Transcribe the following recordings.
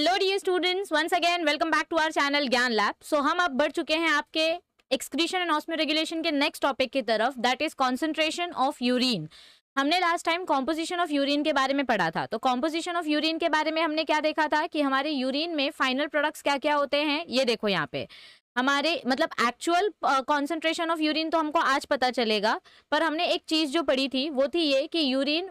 Hello the students once again welcome back to our channel Gyan Lab so हम अब बढ़ चुके हैं आपके एक्सक्रीशन एंड ऑस्मो रेगुलेशन के नेक्स्ट टॉपिक की तरफ that is concentration of urine हमने last time composition of urine के बारे में पढ़ा था तो कॉम्पोजिशन ऑफ यूरिन के बारे में हमने क्या देखा था कि हमारे यूरिन में फाइनल प्रोडक्ट्स क्या क्या होते हैं ये देखो यहाँ पे हमारे मतलब एक्चुअल कॉन्सेंट्रेशन ऑफ यूरिन तो हमको आज पता चलेगा पर हमने एक चीज़ जो पढ़ी थी वो थी ये कि यूरिन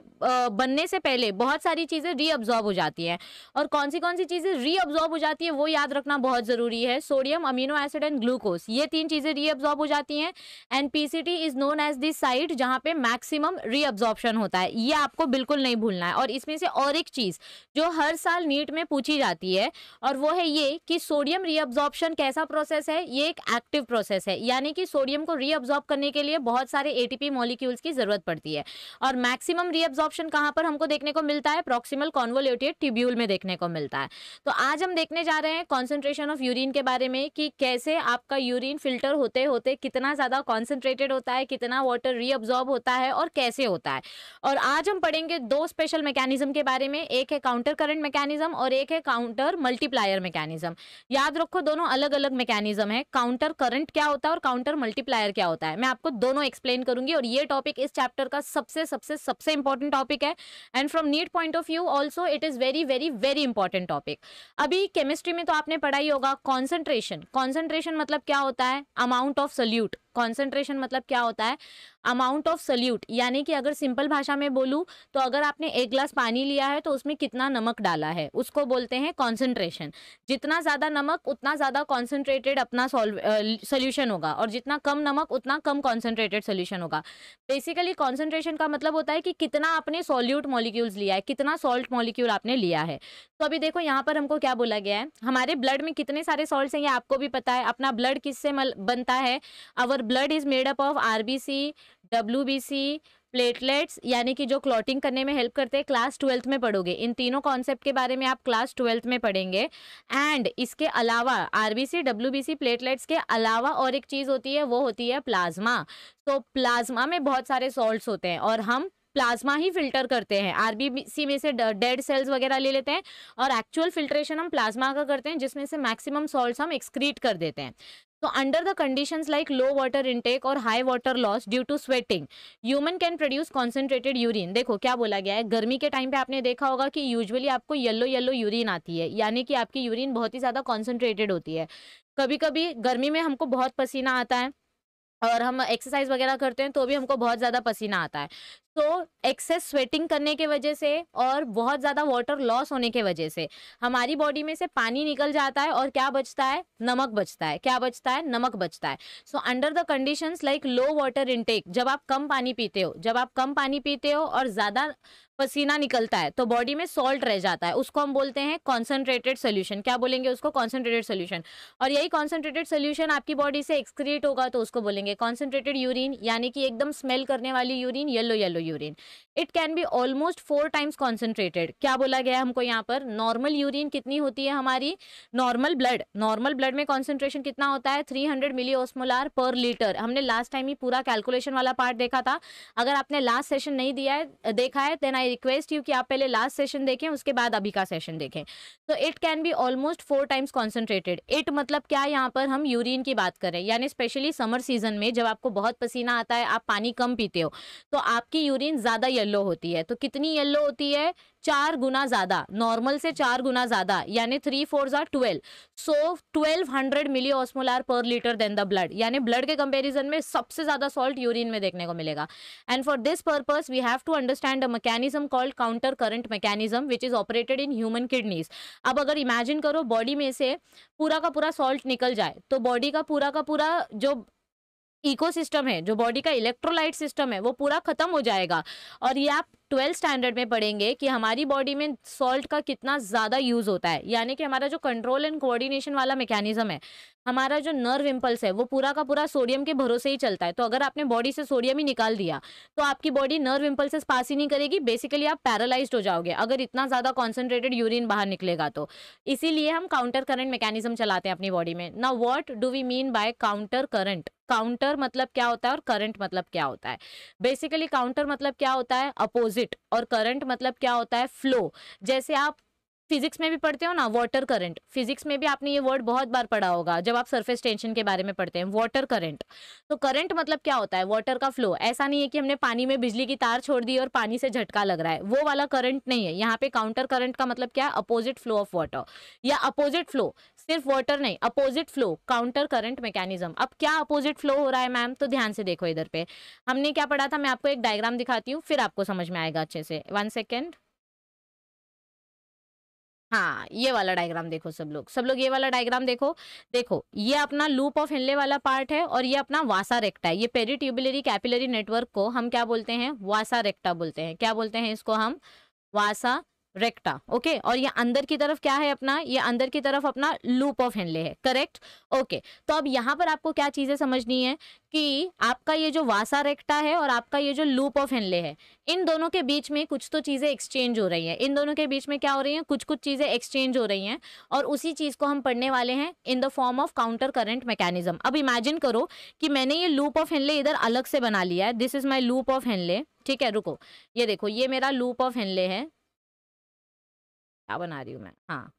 बनने से पहले बहुत सारी चीज़ें रीअब्जॉर्ब हो जाती हैं और कौन सी कौन सी चीज़ें रीअब्जॉर्ब हो जाती है वो याद रखना बहुत ज़रूरी है sodium amino acid and glucose ये तीन चीज़ें रीअब्जॉर्ब हो जाती हैं and P is known as this site जहाँ पे मैक्सिमम रीअब्जॉर्बशन होता है ये आपको बिल्कुल नहीं भूलना है और इसमें से और एक चीज़ जो हर साल नीट में पूछी जाती है और वो है ये कि सोडियम रीअब्जॉर्बशन कैसा प्रोसेस है है ये एक एक्टिव प्रोसेस है यानी कि सोडियम को रीअब्जॉर्ब करने के लिए बहुत सारे एटीपी मॉलिक्यूल्स की जरूरत पड़ती है और मैक्सिमम रीअब्जॉर्प्शन कहाँ पर हमको देखने को मिलता है प्रॉक्सिमल कॉन्वोल्यूटेड ट्यूब्यूल में देखने को मिलता है तो आज हम देखने जा रहे हैं कॉन्सेंट्रेशन ऑफ यूरिन के बारे में कि कैसे आपका यूरिन फिल्टर होते होते कितना ज़्यादा कॉन्सेंट्रेटेड होता है कितना वाटर रीअब्जॉर्ब होता है और कैसे होता है और आज हम पढ़ेंगे दो स्पेशल मैकेनिज्म के बारे में एक है काउंटर करंट मैकेनिज्म और एक है काउंटर मल्टीप्लायर मैकेनिज्म याद रखो दोनों अलग अलग मैकेनिज्म मैकेनिज्म है काउंटर करंट क्या होता है और काउंटर मल्टीप्लायर क्या होता है मैं आपको दोनों एक्सप्लेन करूंगी और ये टॉपिक इस चैप्टर का सबसे सबसे सबसे इंपॉर्टेंट टॉपिक है and from NEET point of view also it is very very very important topic अभी केमिस्ट्री में तो आपने पढ़ाई होगा कॉन्सेंट्रेशन कॉन्सेंट्रेशन मतलब क्या होता है अमाउंट ऑफ सल्यूट कॉन्सेंट्रेशन मतलब क्या होता है अमाउंट ऑफ सल्यूट यानी कि अगर सिंपल भाषा में बोलूँ तो अगर आपने एक ग्लास पानी लिया है तो उसमें कितना नमक डाला है उसको बोलते हैं कॉन्सेंट्रेशन जितना ज़्यादा नमक उतना ज़्यादा कॉन्सेंट्रेटेड अपना सोल्यूशन होगा और जितना कम नमक उतना कम कॉन्सेंट्रेटेड सोल्यूशन होगा बेसिकली कॉन्सेंट्रेशन का मतलब होता है कि कितना आपने सोल्यूट मॉलिक्यूल्स लिया है कितना सॉल्ट मॉलिक्यूल आपने लिया है तो अभी देखो यहाँ पर हमको क्या बोला गया है हमारे ब्लड में कितने सारे सॉल्ट हैं ये आपको भी पता है अपना ब्लड किससे बनता है अवर और blood is made up of RBC WBC platelets यानी कि जो क्लॉटिंग करने में हेल्प करते हैं क्लास ट्वेल्थ में पढ़ोगे इन तीनों कॉन्सेप्ट के बारे में आप क्लास ट्वेल्थ में पढ़ेंगे एंड इसके अलावा आरबीसी डब्ल्यूबीसी प्लेटलेट्स के अलावा और एक चीज़ होती है वो होती है प्लाज्मा तो प्लाज्मा में बहुत सारे सॉल्ट्स होते हैं और हम प्लाज्मा ही फिल्टर करते हैं आरबीसी में से डेड सेल्स वगैरह ले लेते हैं और एक्चुअल फिल्ट्रेशन हम प्लाज्मा का करते हैं जिसमें से मैक्सिमम सॉल्ट हम एक्सक्रीट कर देते हैं तो under the conditions like low water intake और high water loss due to sweating human can produce concentrated urine देखो क्या बोला गया है गर्मी के टाइम पे आपने देखा होगा कि usually आपको येलो येलो यूरिन आती है यानी कि आपकी यूरिन बहुत ही ज़्यादा कॉन्सेंट्रेटेड होती है कभी कभी गर्मी में हमको बहुत पसीना आता है और हम एक्सरसाइज वगैरह करते हैं तो भी हमको बहुत ज़्यादा पसीना आता है तो एक्सेस स्वेटिंग करने के वजह से और बहुत ज़्यादा वाटर लॉस होने के वजह से हमारी बॉडी में से पानी निकल जाता है और क्या बचता है नमक बचता है क्या बचता है नमक बचता है so under the condition like low water intake जब आप कम पानी पीते हो जब आप कम पानी पीते हो और ज़्यादा पसीना निकलता है तो बॉडी में सॉल्ट रह जाता है उसको हम बोलते हैं कॉन्सेंट्रेटेड सोल्यूशन क्या बोलेंगे उसको कॉन्सेंट्रेटेड सोल्यूशन और यही कॉन्सेंट्रेटेड सोल्यूशन आपकी बॉडी से एक्सक्रिएट होगा तो उसको बोलेंगे कॉन्सेंट्रेटेड यूरिन यानी कि एकदम स्मेल करने वाली urine yellow yellow urine it can be almost four times concentrated क्या बोला गया हमको यहाँ पर नॉर्मल यूरिन कितनी होती है हमारी नॉर्मल ब्लड नॉर्मल ब्लड में कॉन्सेंट्रेशन कितना होता है थ्री हंड्रेड मिली ओसमोलार पर लीटर हमने लास्ट टाइम ही पूरा कैलकुलेशन वाला पार्ट देखा था अगर आपने लास्ट सेशन नहीं दिया है देखा है देन आई रिक्वेस्ट यू कि आप पहले लास्ट सेशन देखें उसके बाद अभी का सेशन देखें तो it can be almost four times concentrated it मतलब क्या यहाँ पर हम यूरिन की बात करें यानी स्पेशली समर सीजन में जब आपको बहुत पसीना आता है आप पानी कम पीते हो तो आपकी यूरिन यूरिन ज़्यादा येल्लो होती है तो कितनी येल्लो होती है चार गुना ज़्यादा नॉर्मल से चार गुना ज़्यादा यानी three four are twelve so twelve hundred milli osmolar per litre then the blood यानी ब्लड के कंपेरिजन में सबसे ज़्यादा सॉल्ट यूरिन में देखने को मिलेगा and for this purpose we have to understand a mechanism called counter current mechanism which is operated in human kidneys अब अगर इमेजिन करो बॉडी में से पूरा का पूरा सॉल्ट निकल जाए तो बॉडी का पूरा का पूरा जो इकोसिस्टम है जो बॉडी का इलेक्ट्रोलाइट सिस्टम है वो पूरा खत्म हो जाएगा और ये आप ट्वेल्थ स्टैंडर्ड में पढ़ेंगे कि हमारी बॉडी में सॉल्ट का कितना ज़्यादा यूज़ होता है यानी कि हमारा जो कंट्रोल एंड कोऑर्डिनेशन वाला मैकेनिज्म है हमारा जो नर्व इम्पल्स है वो पूरा का पूरा सोडियम के भरोसे ही चलता है तो अगर आपने बॉडी से सोडियम ही निकाल दिया तो आपकी बॉडी नर्व इम्पल्सेस पास ही नहीं करेगी बेसिकली आप पैरालाइज्ड हो जाओगे अगर इतना ज़्यादा कॉन्सेंट्रेटेड यूरिन बाहर निकलेगा तो इसीलिए हम काउंटर करंट मैकेनिज्म चलाते हैं अपनी बॉडी में ना what do we mean by counter current counter मतलब क्या होता है और करंट मतलब क्या होता है बेसिकली काउंटर मतलब क्या होता है अपोजिट एग्जिट और करंट मतलब क्या होता है फ्लो जैसे आप फिजिक्स में भी पढ़ते हो ना वाटर करंट फिजिक्स में भी आपने ये वर्ड बहुत बार पढ़ा होगा जब आप सरफेस टेंशन के बारे में पढ़ते हैं वाटर करंट तो करंट मतलब क्या होता है वाटर का फ्लो ऐसा नहीं है कि हमने पानी में बिजली की तार छोड़ दी और पानी से झटका लग रहा है वो वाला करंट नहीं है यहाँ पे काउंटर करंट का मतलब क्या है अपोजिट फ्लो ऑफ वाटर या अपोजिट फ्लो सिर्फ वाटर नहीं opposite flow counter current mechanism अब क्या अपोजिट फ्लो हो रहा है मैम तो ध्यान से देखो इधर पे हमने क्या पढ़ा था मैं आपको एक डायग्राम दिखाती हूँ फिर आपको समझ में आएगा अच्छे से वन सेकेंड हाँ ये वाला डायग्राम देखो सब लोग सब लोग ये वाला डायग्राम देखो देखो ये अपना लूप ऑफ हेनले वाला पार्ट है और ये अपना वासा रेक्टा है ये ट्यूबुलरी कैपिलरी नेटवर्क को हम क्या बोलते हैं वासा रेक्टा बोलते हैं क्या बोलते हैं इसको हम वासा रेक्टा ओके और ये अंदर की तरफ क्या है अपना ये अंदर की तरफ अपना लूप ऑफ हेनले है करेक्ट ओके तो अब यहाँ पर आपको क्या चीज़ें समझनी है कि आपका ये जो वासा रेक्टा है और आपका ये जो लूप ऑफ हेनले है इन दोनों के बीच में कुछ तो चीज़ें एक्सचेंज हो रही हैं इन दोनों के बीच में क्या हो रही हैं कुछ कुछ चीज़ें एक्सचेंज हो रही हैं और उसी चीज़ को हम पढ़ने वाले हैं in the form of counter current mechanism अब इमेजिन करो कि मैंने ये लूप ऑफ हेनले इधर अलग से बना लिया है this is my loop of Henle ठीक है रुको ये देखो ये मेरा लूप ऑफ हेनले है क्या बना रही हूँ मैं हाँ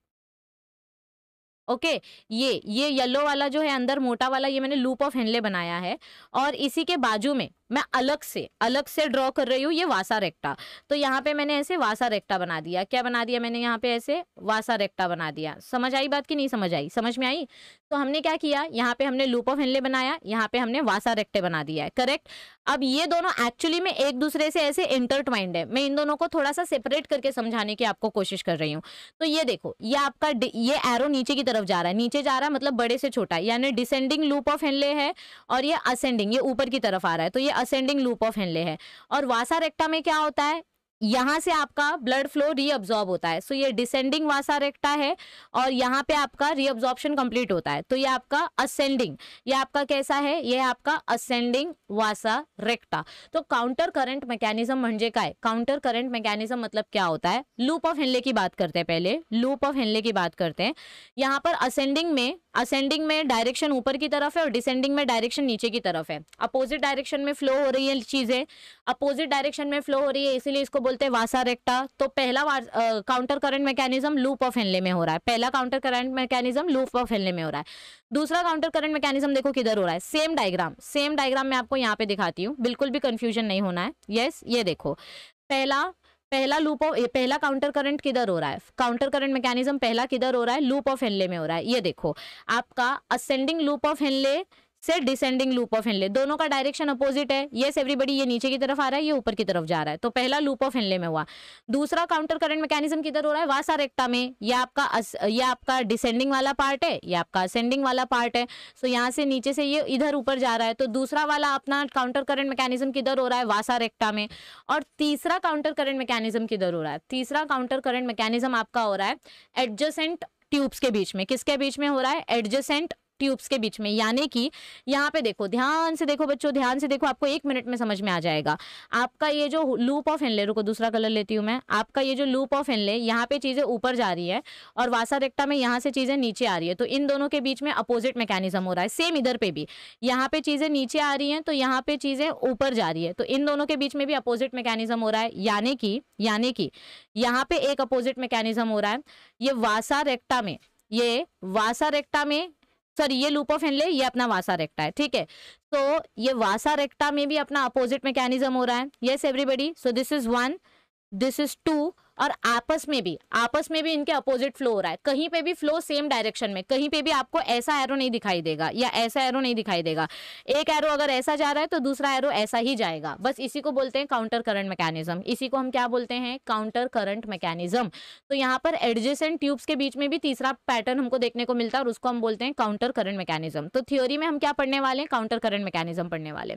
ओके okay, ये ये येलो वाला जो है अंदर मोटा वाला ये मैंने लूप ऑफ हेनले बनाया है और इसी के बाजू में मैं अलग से अलग से ड्रॉ कर रही हूँ ये वासा रेक्टा तो यहाँ पे मैंने ऐसे वासा रेक्टा बना दिया क्या बना दिया मैंने यहाँ पे ऐसे वासा रेक्टा बना दिया समझ आई बात की नहीं समझ आई समझ में आई तो हमने क्या किया यहाँ पे हमने लूप ऑफ हेनले बनाया यहाँ पे हमने वासा रेक्टे बना दिया है करेक्ट अब ये दोनों एक्चुअली में एक दूसरे से ऐसे इंटरटवाइंड है मैं इन दोनों को थोड़ा सा सेपरेट करके समझाने की आपको कोशिश कर रही हूँ तो ये देखो ये आपका ये एरो नीचे की तरफ जा रहा है नीचे जा रहा है मतलब बड़े से छोटा यानी डिसेंडिंग लूप ऑफ हेनले है और ये असेंडिंग ये ऊपर की तरफ आ रहा है तो ये असेंडिंग लूप ऑफ हेनले है और वासा रेक्टा में क्या होता है यहाँ से आपका ब्लड फ्लो रीअब्जॉर्ब होता है सो ये डिसेंडिंग वासा रेक्टा है और यहाँ पे आपका रीअब्जॉर्प्शन कंप्लीट होता है तो ये आपका असेंडिंग ये आपका कैसा है ये आपका असेंडिंग वासा रेक्टा तो काउंटर करंट मैकेनिज्म म्हणजे काय काउंटर करंट मैकेनिज्म मतलब क्या होता है लूप ऑफ हेनले की बात करते हैं पहले लूप ऑफ हेनले की बात करते हैं यहाँ पर असेंडिंग में असेंडिंग में डायरेक्शन ऊपर की तरफ है और डिसेंडिंग में डायरेक्शन नीचे की तरफ है अपोजिट डायरेक्शन में फ्लो हो रही है चीज़ें अपोजिट डायरेक्शन में फ्लो हो रही है इसीलिए इसको बोलते हैं वासा रेक्टा तो पहला counter current mechanism loop of Henle में हो रहा है पहला counter current mechanism loop of Henle में हो रहा है दूसरा काउंटर करंट मैकेनिज्म देखो किधर हो रहा है सेम डायग्राम सेम डायग्राम मैं आपको यहाँ पे दिखाती हूँ बिल्कुल भी कंफ्यूजन नहीं होना है यस yes, ये देखो पहला पहला लूप ऑफ पहला काउंटर करंट किधर हो रहा है काउंटर करंट मैकेनिज्म पहला किधर हो रहा है लूप ऑफ हेनले में हो रहा है ये देखो आपका असेंडिंग लूप ऑफ हेनले से डिसेंडिंग लूप ऑफ इनले दोनों का डायरेक्शन अपोजिट है येस एवरीबडी ये नीचे की तरफ आ रहा है ये ऊपर की तरफ जा रहा है तो पहला लूप ऑफ इनले में हुआ दूसरा काउंटर करंट मैकेनिज्म किधर हो रहा है वासा रेक्टा में यह आपका यह आपका डिसेंडिंग वाला पार्ट है यह आपका असेंडिंग वाला पार्ट है सो so, यहाँ से नीचे से ये इधर ऊपर जा रहा है तो दूसरा वाला अपना काउंटर करंट मैकेनिज्म किधर हो रहा है वासा रेक्टा में और तीसरा काउंटर करंट मैकेनिज्म किधर हो रहा है तीसरा काउंटर करंट मैकेनिज्म आपका हो रहा है एडजस्टेंट ट्यूब्स के बीच में किसके बीच में हो रहा है एडजसेंट ट्यूब्स के बीच में यानी कि यहाँ पे देखो ध्यान से देखो बच्चों ध्यान से देखो आपको एक मिनट में समझ में आ जाएगा आपका ये जो लूप ऑफ एनले रुको दूसरा कलर लेती हूँ मैं आपका ये जो लूप ऑफ एनले यहाँ पे चीज़ें ऊपर जा रही है और वासा रेक्टा में यहाँ से चीज़ें नीचे आ रही है तो इन दोनों के बीच में अपोजिट मैकेनिज्म हो रहा है सेम इधर पे भी यहाँ पे चीज़ें नीचे आ रही हैं तो यहाँ पे चीज़ें ऊपर जा रही है तो इन दोनों के बीच में भी अपोजिट मैकेनिज्म हो रहा है यानी कि यानी कि यहाँ पे एक अपोजिट मैकेनिज्म हो रहा है ये वासा रेक्टा में ये वासा रेक्टा में सॉरी ये लूप ऑफ हेनले ये अपना वासा रेक्टा है ठीक है तो ये वासा रेक्टा में भी अपना अपोजिट मैकेनिज्म हो रहा है yes everybody so this is one this is two और आपस में भी आपस में भी इनके अपोजिट फ्लो हो रहा है कहीं पे भी फ्लो सेम डायरेक्शन में कहीं पे भी आपको ऐसा एरो नहीं दिखाई देगा या ऐसा एरो नहीं दिखाई देगा एक एरो अगर ऐसा जा रहा है तो दूसरा एरो ऐसा ही जाएगा बस इसी को बोलते हैं काउंटर करंट मैकेनिज्म इसी को हम क्या बोलते हैं काउंटर करंट मैकेनिज्म तो यहाँ पर एडजेसेंट ट्यूब्स के बीच में भी तीसरा पैटर्न हमको देखने को मिलता है और उसको हम बोलते हैं काउंटर करंट मैकेनिज्म तो थ्योरी में हम क्या पढ़ने वाले हैं काउंटर करंट मैकेनिज्म पढ़ने वाले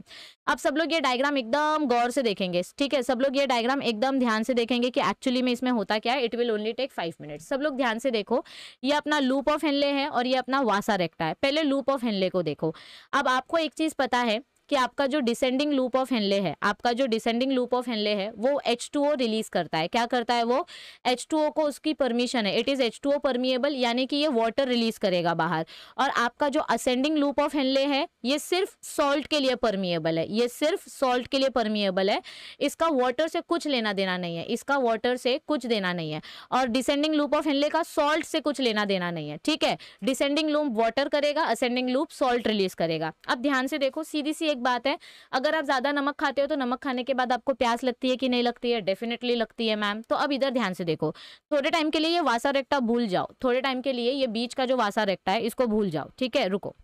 अब सब लोग ये डायग्राम एकदम गौर से देखेंगे ठीक है सब लोग ये डायग्राम एकदम ध्यान से देखेंगे कि एक्चुअली में इसमें होता क्या है it will only take five minutes सब लोग ध्यान से देखो ये अपना लूप ऑफ हेनले है और ये अपना वासा रेक्टा है पहले लूप ऑफ हेनले को देखो अब आपको एक चीज़ पता है कि आपका जो डिसेंडिंग लूप ऑफ हेनले है आपका जो डिसेंडिंग लूप ऑफ हेनले है वो एच टू ओ रिलीज करता है क्या करता है वो एच टू ओ को उसकी परमिशन है it is H two O permeable यानी कि ये वाटर रिलीज करेगा बाहर और आपका जो असेंडिंग लूप ऑफ हेनले है ये सिर्फ सॉल्ट के लिए परमिएबल है ये सिर्फ सॉल्ट के लिए परमिएबल है इसका वाटर से कुछ लेना देना नहीं है इसका वाटर से कुछ देना नहीं है और डिसेंडिंग लूप ऑफ हेनले का सॉल्ट से कुछ लेना देना नहीं है ठीक है डिसेंडिंग लूप वाटर करेगा असेंडिंग लूप सॉल्ट रिलीज करेगा अब ध्यान से देखो सीधी सी एक बात है अगर आप ज़्यादा नमक खाते हो तो नमक खाने के बाद आपको प्यास लगती है कि नहीं लगती है डेफिनेटली लगती है मैम तो अब इधर ध्यान से देखो थोड़े टाइम के लिए ये वासा रेक्टा भूल जाओ थोड़े टाइम के लिए ये बीच का जो वासा रेक्टा है इसको भूल जाओ ठीक है रुको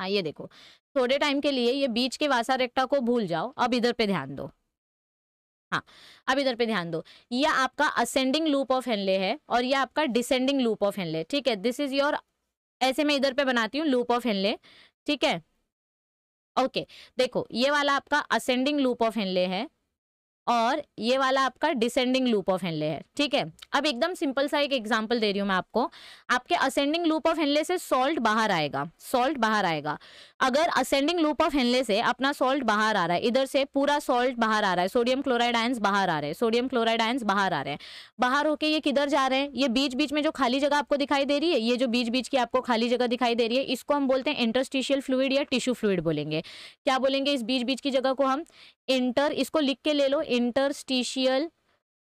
हाँ ये देखो थोड़े टाइम के लिए ये बीच के वासा रेक्टा को भूल जाओ अब इधर पे ध्यान दो हाँ अब इधर पे ध्यान दो ये आपका असेंडिंग लूप ऑफ हेनले है और ये आपका डिसेंडिंग लूप ऑफ हेनले ठीक है दिस इज योर ऐसे मैं इधर पे बनाती हूँ लूप ऑफ हेनले ठीक है ओके देखो ये वाला आपका असेंडिंग लूप ऑफ हेनले है और ये वाला आपका डिसेंडिंग लूप ऑफ हेनले है ठीक है अब एकदम सिंपल सा एक एग्जाम्पल दे रही हूँ मैं आपको आपके असेंडिंग लूप ऑफ हेनले से सॉल्ट बाहर आएगा सॉल्ट बाहर आएगा अगर असेंडिंग लूप ऑफ हेनले से अपना सॉल्ट बाहर आ रहा है इधर से पूरा सॉल्ट बाहर आ रहा है सोडियम क्लोराइड आयंस बाहर आ रहे हैं सोडियम क्लोराइड आयंस बाहर आ रहे हैं बाहर होके ये किधर जा रहे हैं ये बीच बीच में जो खाली जगह आपको दिखाई दे रही है ये जो बीच बीच की आपको खाली जगह दिखाई दे रही है इसको हम बोलते हैं इंटरस्टिशियल फ्लूड या टिश्यू फ्लूड बोलेंगे क्या बोलेंगे इस बीच बीच की जगह को हम इंटर इसको लिख के ले लो इंटरस्टिशियल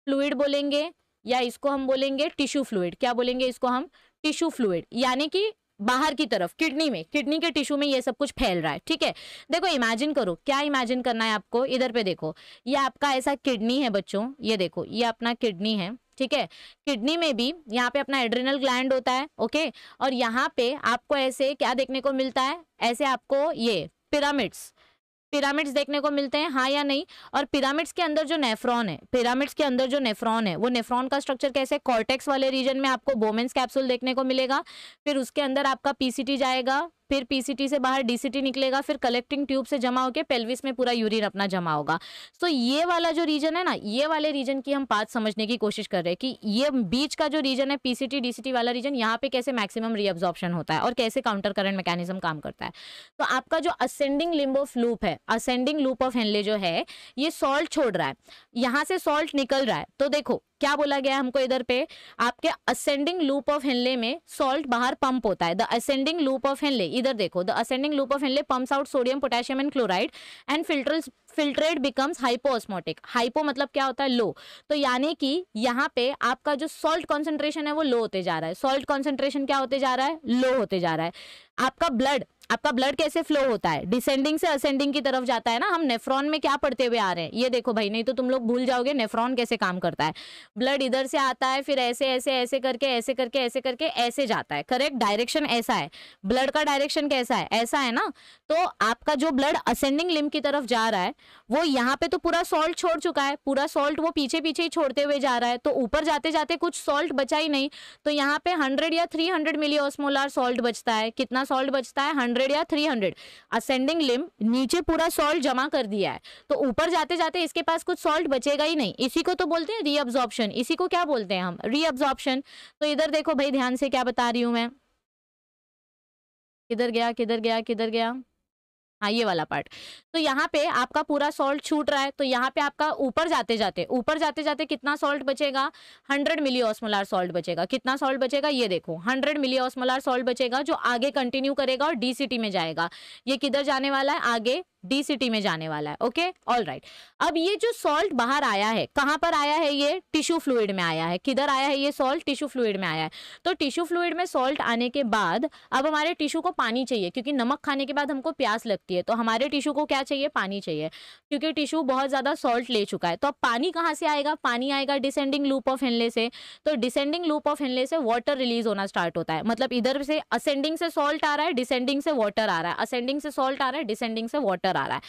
फ्लूड बोलेंगे या इसको हम बोलेंगे टिश्यू फ्लूड क्या बोलेंगे इसको हम टिश्यू फ्लूड यानी कि बाहर की तरफ किडनी में किडनी के टिश्यू में ये सब कुछ फैल रहा है ठीक है देखो इमेजिन करो क्या इमेजिन करना है आपको इधर पे देखो ये आपका ऐसा किडनी है बच्चों ये देखो ये अपना किडनी है ठीक है किडनी में भी यहाँ पे अपना एड्रिनल ग्लैंड होता है ओके और यहाँ पे आपको ऐसे क्या देखने को मिलता है ऐसे आपको ये पिरामिड्स पिरामिड्स देखने को मिलते हैं हाँ या नहीं और पिरामिड्स के अंदर जो नेफ्रॉन है पिरामिड्स के अंदर जो नेफ्रॉन है वो नेफ्रॉन का स्ट्रक्चर कैसे कॉर्टेक्स वाले रीजन में आपको बोमेंस कैप्सूल देखने को मिलेगा फिर उसके अंदर आपका पीसीटी जाएगा फिर पीसीटी से बाहर डीसीटी निकलेगा फिर कलेक्टिंग ट्यूब से जमा होकर पेल्विस में पूरा यूरिन अपना जमा होगा तो ये वाला जो रीजन है ना ये वाले रीजन की हम बात समझने की कोशिश कर रहे हैं कि ये बीच का जो रीजन है पीसीटी डीसीटी वाला रीजन यहाँ पे कैसे मैक्सिमम रीअब्जॉर्प्शन होता है और कैसे काउंटर करंट मैकेनिज्म काम करता है तो आपका जो असेंडिंग लिम्ब ऑफ लूप है असेंडिंग लूप ऑफ हेनले जो है ये सॉल्ट छोड़ रहा है यहाँ से सॉल्ट निकल रहा है तो देखो क्या बोला गया हमको इधर पे आपके असेंडिंग लूप ऑफ हेनले में सॉल्ट बाहर पंप होता है the ascending loop of Henle इधर देखो the ascending loop of Henle pumps out sodium potassium and chloride and filter filtrate becomes hypoosmotic hypo मतलब क्या होता है लो तो यानी कि यहाँ पे आपका जो सॉल्ट कॉन्सेंट्रेशन है वो लो होते जा रहा है सॉल्ट कॉन्सेंट्रेशन क्या होते जा रहा है लो होते जा रहा है आपका ब्लड आपका ब्लड कैसे फ्लो होता है डिसेंडिंग से असेंडिंग की तरफ जाता है ना हम नेफ्रॉन में क्या पढ़ते हुए आ रहे हैं ये देखो भाई नहीं तो तुम लोग भूल जाओगे नेफ्रॉन कैसे काम करता है ब्लड इधर से आता है फिर ऐसे ऐसे ऐसे करके ऐसे करके ऐसे करके ऐसे जाता है करेक्ट डायरेक्शन ऐसा है ब्लड का डायरेक्शन कैसा है ऐसा है ना तो आपका जो ब्लड असेंडिंग लिम्ब की तरफ जा रहा है वो यहाँ पे तो पूरा सॉल्ट छोड़ चुका है पूरा सॉल्ट वो पीछे पीछे ही छोड़ते हुए जा रहा है तो ऊपर जाते जाते कुछ सॉल्ट बचा ही नहीं तो यहाँ पे हंड्रेड या थ्री हंड्रेड मिली ऑस्मोलार सॉल्ट बचता है कितना सॉल्ट बचता है हंड्रेड हंड्रेड या थ्री हंड्रेड असेंडिंग लिम नीचे पूरा सॉल्ट जमा कर दिया है तो ऊपर जाते जाते इसके पास कुछ सॉल्ट बचेगा ही नहीं इसी को तो बोलते हैं रीअब्जॉर्प्शन इसी को क्या बोलते हैं हम रीअब्जॉर्प्शन तो इधर देखो भाई ध्यान से क्या बता रही हूँ मैं किधर गया किधर गया किधर गया हाँ ये वाला पार्ट तो यहाँ पे आपका पूरा सॉल्ट छूट रहा है तो यहाँ पे आपका ऊपर जाते जाते ऊपर जाते जाते कितना सॉल्ट बचेगा 100 मिली ऑस्मोलार सॉल्ट बचेगा कितना सॉल्ट बचेगा ये देखो 100 मिली ऑस्मोलार सॉल्ट बचेगा जो आगे कंटिन्यू करेगा और डीसीटी में जाएगा ये किधर जाने वाला है आगे डी सिटी में जाने वाला है ओके ऑल राइट अब ये जो सॉल्ट बाहर आया है कहां पर आया है ये टिश्यू फ्लूड में आया है किधर आया है ये सॉल्ट टिश्यू फ्लूड में आया है तो टिश्यू फ्लूड में सॉल्ट आने के बाद अब हमारे टिश्यू को पानी चाहिए क्योंकि नमक खाने के बाद हमको प्यास लगती है तो हमारे टिश्यू को क्या चाहिए पानी चाहिए क्योंकि टिश्यू बहुत ज़्यादा सॉल्ट ले चुका है तो अब पानी कहाँ से आएगा पानी आएगा डिसेंडिंग लूप ऑफ हेनले से तो डिसेंडिंग लूप ऑफ हेनले से वाटर रिलीज होना स्टार्ट होता है मतलब इधर से असेंडिंग से सॉल्ट आ रहा है डिसेंडिंग से वाटर आ रहा है असेंडिंग से सॉल्ट आ रहा है डिसेंडिंग से वाटर लेटर आ रहा है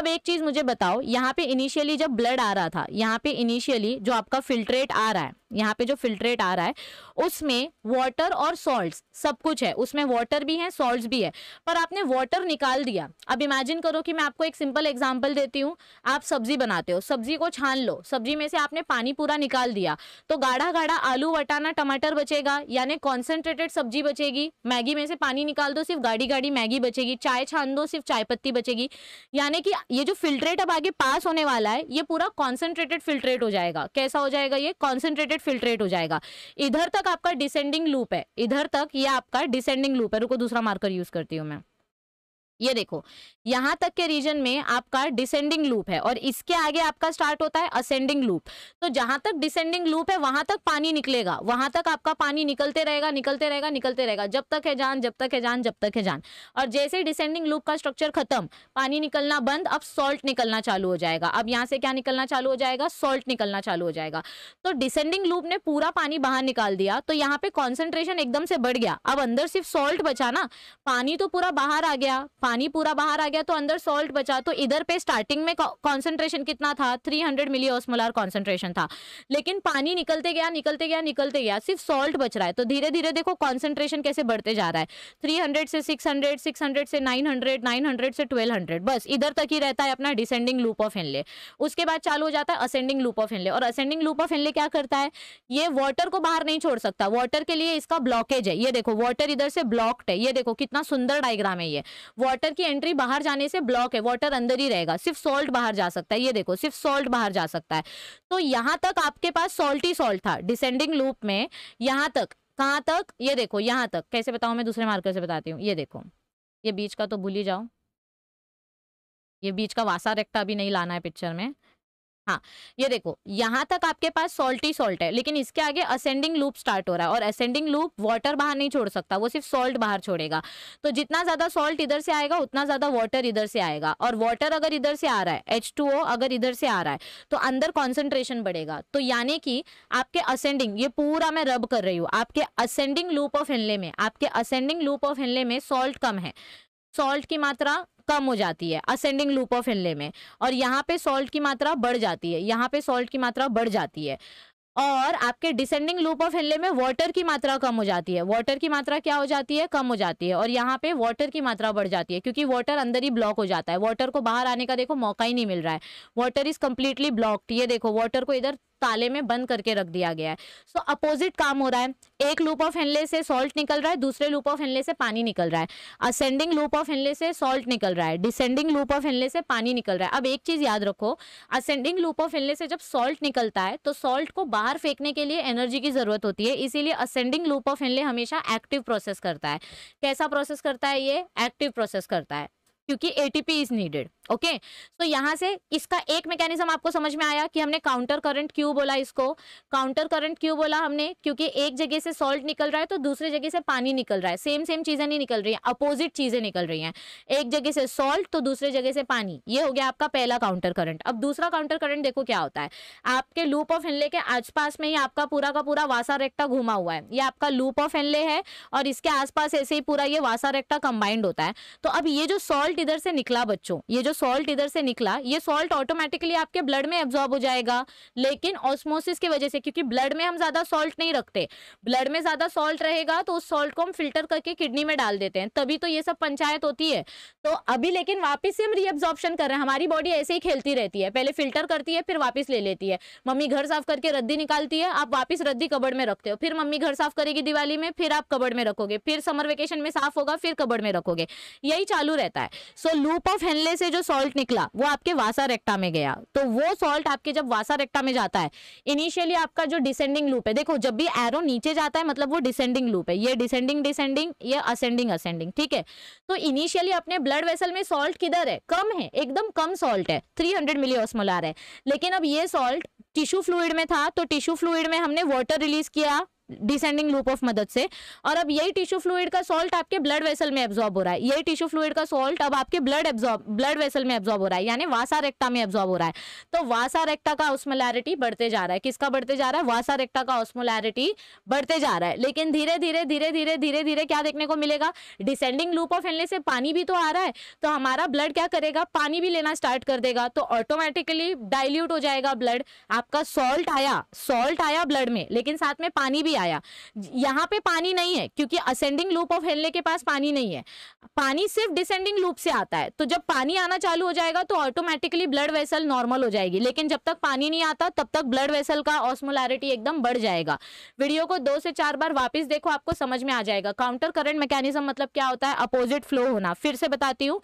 अब एक चीज मुझे बताओ यहाँ पे इनिशियली जब ब्लड आ रहा था यहाँ पे इनिशियली जो आपका फिल्ट्रेट आ रहा है यहाँ पे जो फिल्ट्रेट आ रहा है उसमें वाटर और सॉल्ट्स सब कुछ है उसमें वाटर भी है सॉल्ट्स भी है पर आपने वाटर निकाल दिया अब इमेजिन करो कि मैं आपको एक सिंपल एग्जांपल देती हूँ आप सब्जी बनाते हो सब्जी को छान लो सब्जी में से आपने पानी पूरा निकाल दिया तो गाढ़ा गाढ़ा आलू वटाना टमाटर बचेगा यानी कॉन्सेंट्रेटेड सब्जी बचेगी मैगी में से पानी निकाल दो सिर्फ गाढ़ी गाढ़ी मैगी बचेगी चाय छान दो सिर्फ चाय पत्ती बचेगी यानी कि ये जो फिल्ट्रेट अब आगे पास होने वाला है ये पूरा कॉन्सेंट्रेटेड फिल्ट्रेट हो जाएगा कैसा हो जाएगा ये कॉन्सेंट्रेटेड सल्फेट फिल्ट्रेट हो जाएगा इधर तक आपका डिसेंडिंग लूप है इधर तक यह आपका डिसेंडिंग लूप है रुको दूसरा मार्कर यूज करती हूँ मैं ये देखो यहां तक के रीजन में आपका डिसेंडिंग लूप है और इसके आगे आपका स्टार्ट होता है असेंडिंग लूप तो जहां तक डिसेंडिंग लूप है वहां तक पानी निकलेगा वहां तक आपका पानी निकलते रहेगा निकलते रहेगा निकलते रहेगा जब तक है जान जब तक है जान जब तक है जान और जैसे डिसेंडिंग लूप का स्ट्रक्चर खत्म पानी निकलना बंद अब सॉल्ट निकलना चालू हो जाएगा अब यहाँ से क्या निकलना चालू हो जाएगा सॉल्ट निकलना चालू हो जाएगा तो डिसेंडिंग लूप ने पूरा पानी बाहर निकाल दिया तो यहाँ पे कॉन्सेंट्रेशन एकदम से बढ़ गया अब अंदर सिर्फ सॉल्ट बचा ना पानी तो पूरा बाहर आ गया पानी पूरा बाहर आ गया तो अंदर सॉल्ट बचा तो इधर पे स्टार्टिंग में कॉन्सेंट्रेशन कितना था 300 हंड्रेड मिली ऑसमोलार कॉन्सेंट्रेशन था लेकिन पानी निकलते गया निकलते गया निकलते गया सिर्फ सॉल्ट बच रहा है तो धीरे धीरे देखो कॉन्सेंट्रेशन कैसे बढ़ते जा रहा है थ्री से सिक्स हंड्रेड से नाइन हंड्रेड से ट्वेल्व बस इधर तक ही रहता है अपना डिसेंडिंग लूप ऑफ हेनले उसके बाद चालू हो जाता है असेंडिंग लूप ऑफ हेनले और असेंडिंग लूप ऑफ हेनले क्या करता है ये वाटर को बाहर नहीं छोड़ सकता वाटर के लिए इसका ब्लॉकेज है ये देखो वाटर इधर से ब्लॉक्ड है ये देखो कितना सुंदर डायग्राम है ये वाटर वाटर की एंट्री बाहर जाने से ब्लॉक है वाटर अंदर ही रहेगा सिर्फ सॉल्ट बाहर जा सकता है ये देखो सिर्फ सॉल्ट बाहर जा सकता है तो यहाँ तक आपके पास सॉल्ट ही सॉल्ट था डिसेंडिंग लूप में यहाँ तक कहाँ तक ये देखो यहाँ तक कैसे बताओ मैं दूसरे मार्कर से बताती हूँ ये देखो ये बीच का तो भूल ही जाओ ये बीच का वासा रेक्टा अभी नहीं लाना है पिक्चर में हाँ ये देखो यहाँ तक आपके पास सॉल्ट ही सॉल्ट है लेकिन इसके आगे असेंडिंग लूप स्टार्ट हो रहा है और असेंडिंग लूप वाटर बाहर नहीं छोड़ सकता वो सिर्फ सॉल्ट बाहर छोड़ेगा तो जितना ज्यादा सॉल्ट इधर से आएगा उतना ज्यादा वाटर इधर से आएगा और वाटर अगर इधर से आ रहा है एच अगर इधर से आ रहा है तो अंदर कॉन्सेंट्रेशन बढ़ेगा तो यानी कि आपके असेंडिंग ये पूरा मैं रब कर रही हूँ आपके असेंडिंग लूप ऑफ हेनले में आपके असेंडिंग लूप ऑफ हेनले में सॉल्ट कम है सॉल्ट की मात्रा कम हो जाती है असेंडिंग लूप ऑफ इनले में और यहाँ पे सॉल्ट की मात्रा बढ़ जाती है यहाँ पे सॉल्ट की मात्रा बढ़ जाती है और आपके डिसेंडिंग लूप ऑफ इनले में वाटर की मात्रा कम हो जाती है वाटर की मात्रा क्या हो जाती है कम हो जाती है और यहाँ पे वाटर की मात्रा बढ़ जाती है क्योंकि वाटर अंदर ही ब्लॉक हो जाता है वाटर को बाहर आने का देखो मौका ही नहीं मिल रहा है वाटर इज कम्प्लीटली ब्लॉक्ड ये देखो वाटर को इधर ताले में बंद करके रख दिया गया है सो so, अपोजिट काम हो रहा है एक लूप ऑफ हेनले से सॉल्ट निकल रहा है दूसरे लूप ऑफ हेनले से पानी निकल रहा है असेंडिंग लूप ऑफ हेनले से सॉल्ट निकल रहा है डिसेंडिंग लूप ऑफ हेनले से पानी निकल रहा है अब एक चीज़ याद रखो असेंडिंग लूप ऑफ हेनले से जब सॉल्ट निकलता है तो सॉल्ट को बाहर फेंकने के लिए एनर्जी की ज़रूरत होती है इसीलिए असेंडिंग लूप ऑफ हेनले हमेशा एक्टिव प्रोसेस करता है कैसा प्रोसेस करता है ये एक्टिव प्रोसेस करता है क्योंकि ATP is needed okay so यहाँ से इसका एक मैकेनिज्म आपको समझ में आया कि हमने काउंटर करंट क्यों बोला इसको काउंटर करंट क्यों बोला हमने क्योंकि एक जगह से सॉल्ट निकल रहा है तो दूसरी जगह से पानी निकल रहा है सेम सेम चीजें नहीं निकल रही है अपोजिट चीजें निकल रही हैं एक जगह से सॉल्ट तो दूसरे जगह से पानी ये हो गया आपका पहला काउंटर करंट अब दूसरा काउंटर करंट देखो क्या होता है आपके लूप ऑफ हेनले के आसपास में ही आपका पूरा का पूरा वासा रेक्टा घुमा हुआ है ये आपका लूप ऑफ हेनले है और इसके आसपास ऐसे ही पूरा ये वासा रेक्टा कंबाइंड होता है तो अब ये जो सॉल्ट सॉल्ट इधर से निकला बच्चों ये जो सॉल्ट इधर से निकला ये सॉल्ट ऑटोमेटिकली आपके ब्लड में एब्जॉर्ब हो जाएगा लेकिन ऑस्मोसिस की वजह से क्योंकि ब्लड में हम ज़्यादा सॉल्ट नहीं रखते ब्लड में ज़्यादा सॉल्ट रहेगा तो उस सॉल्ट को हम फिल्टर करके किडनी में डाल देते हैं तभी तो ये सब पंचायत होती है तो अभी लेकिन वापिस से हम रीअब्जॉर्प्शन कर रहे हैं हमारी बॉडी ऐसे ही खेलती रहती है पहले फिल्टर करती है फिर वापिस ले लेती है मम्मी घर साफ करके रद्दी निकालती है आप वापिस रद्दी कबड़ में रखते हो फिर मम्मी घर साफ करेगी दिवाली में फिर आप कबड़ में रखोगे फिर समर वेकेशन में साफ होगा फिर कबड़ में रखोगे यही चालू रहता है सो लूप ऑफ हेनले से जो सॉल्ट निकला वो आपके वासा रेक्टा में गया तो वो सॉल्ट आपके जब वासा रेक्टा में जाता है इनिशियली आपका जो डिसेंडिंग लूप है देखो जब भी एरो नीचे जाता है मतलब वो डिसेंडिंग लूप है ये डिसेंडिंग डिसेंडिंग ये असेंडिंग असेंडिंग ठीक है तो इनिशियली अपने ब्लड वेसल में सॉल्ट किधर है कम है एकदम कम सॉल्ट है थ्री हंड्रेड मिली है लेकिन अब ये सॉल्ट टिश्यू फ्लूइड में था तो टिश्यू फ्लूइड में हमने वाटर रिलीज किया डिसेंडिंग लूप ऑफ मदद से और अब यही टिश्यू फ्लूड का सॉल्ट आपके ब्लड वेसल में एब्जॉर्ब हो रहा है यही टिश्यू फ्लूड का सॉल्ट अब आपके ब्लड एब्जॉर्ब ब्लड वेसल में एब्जॉर्ब हो रहा है यानी वासा रेक्टा में एब्जॉर्ब हो रहा है तो वासा रेक्टा का ऑस्मोलैरिटी बढ़ते जा रहा है किसका बढ़ते जा रहा है वासा रेक्टा का ऑस्मोलैरिटी बढ़ते जा रहा है लेकिन धीरे धीरे धीरे धीरे धीरे धीरे क्या देखने को मिलेगा डिसेंडिंग लूप ऑफ एनले से पानी भी तो आ रहा है तो हमारा ब्लड क्या करेगा पानी भी लेना स्टार्ट कर देगा तो ऑटोमेटिकली डायल्यूट हो जाएगा ब्लड आपका सॉल्ट आया सॉल्ट आया ब्लड में लेकिन साथ में पानी भी आया यहाँ पे पानी नहीं है क्योंकि असेंडिंग लूप ऑफ हेनले के पास पानी नहीं है पानी सिर्फ डिसेंडिंग लूप से आता है तो जब पानी आना चालू हो जाएगा तो ऑटोमेटिकली ब्लड वेसल नॉर्मल हो जाएगी लेकिन जब तक पानी नहीं आता तब तक ब्लड वेसल का ऑस्मोलैरिटी एकदम बढ़ जाएगा वीडियो को दो से चार बार वापिस देखो आपको समझ में आ जाएगा काउंटर करंट मैकेनिज्म मतलब क्या होता है अपोजिट फ्लो होना फिर से बताती हूँ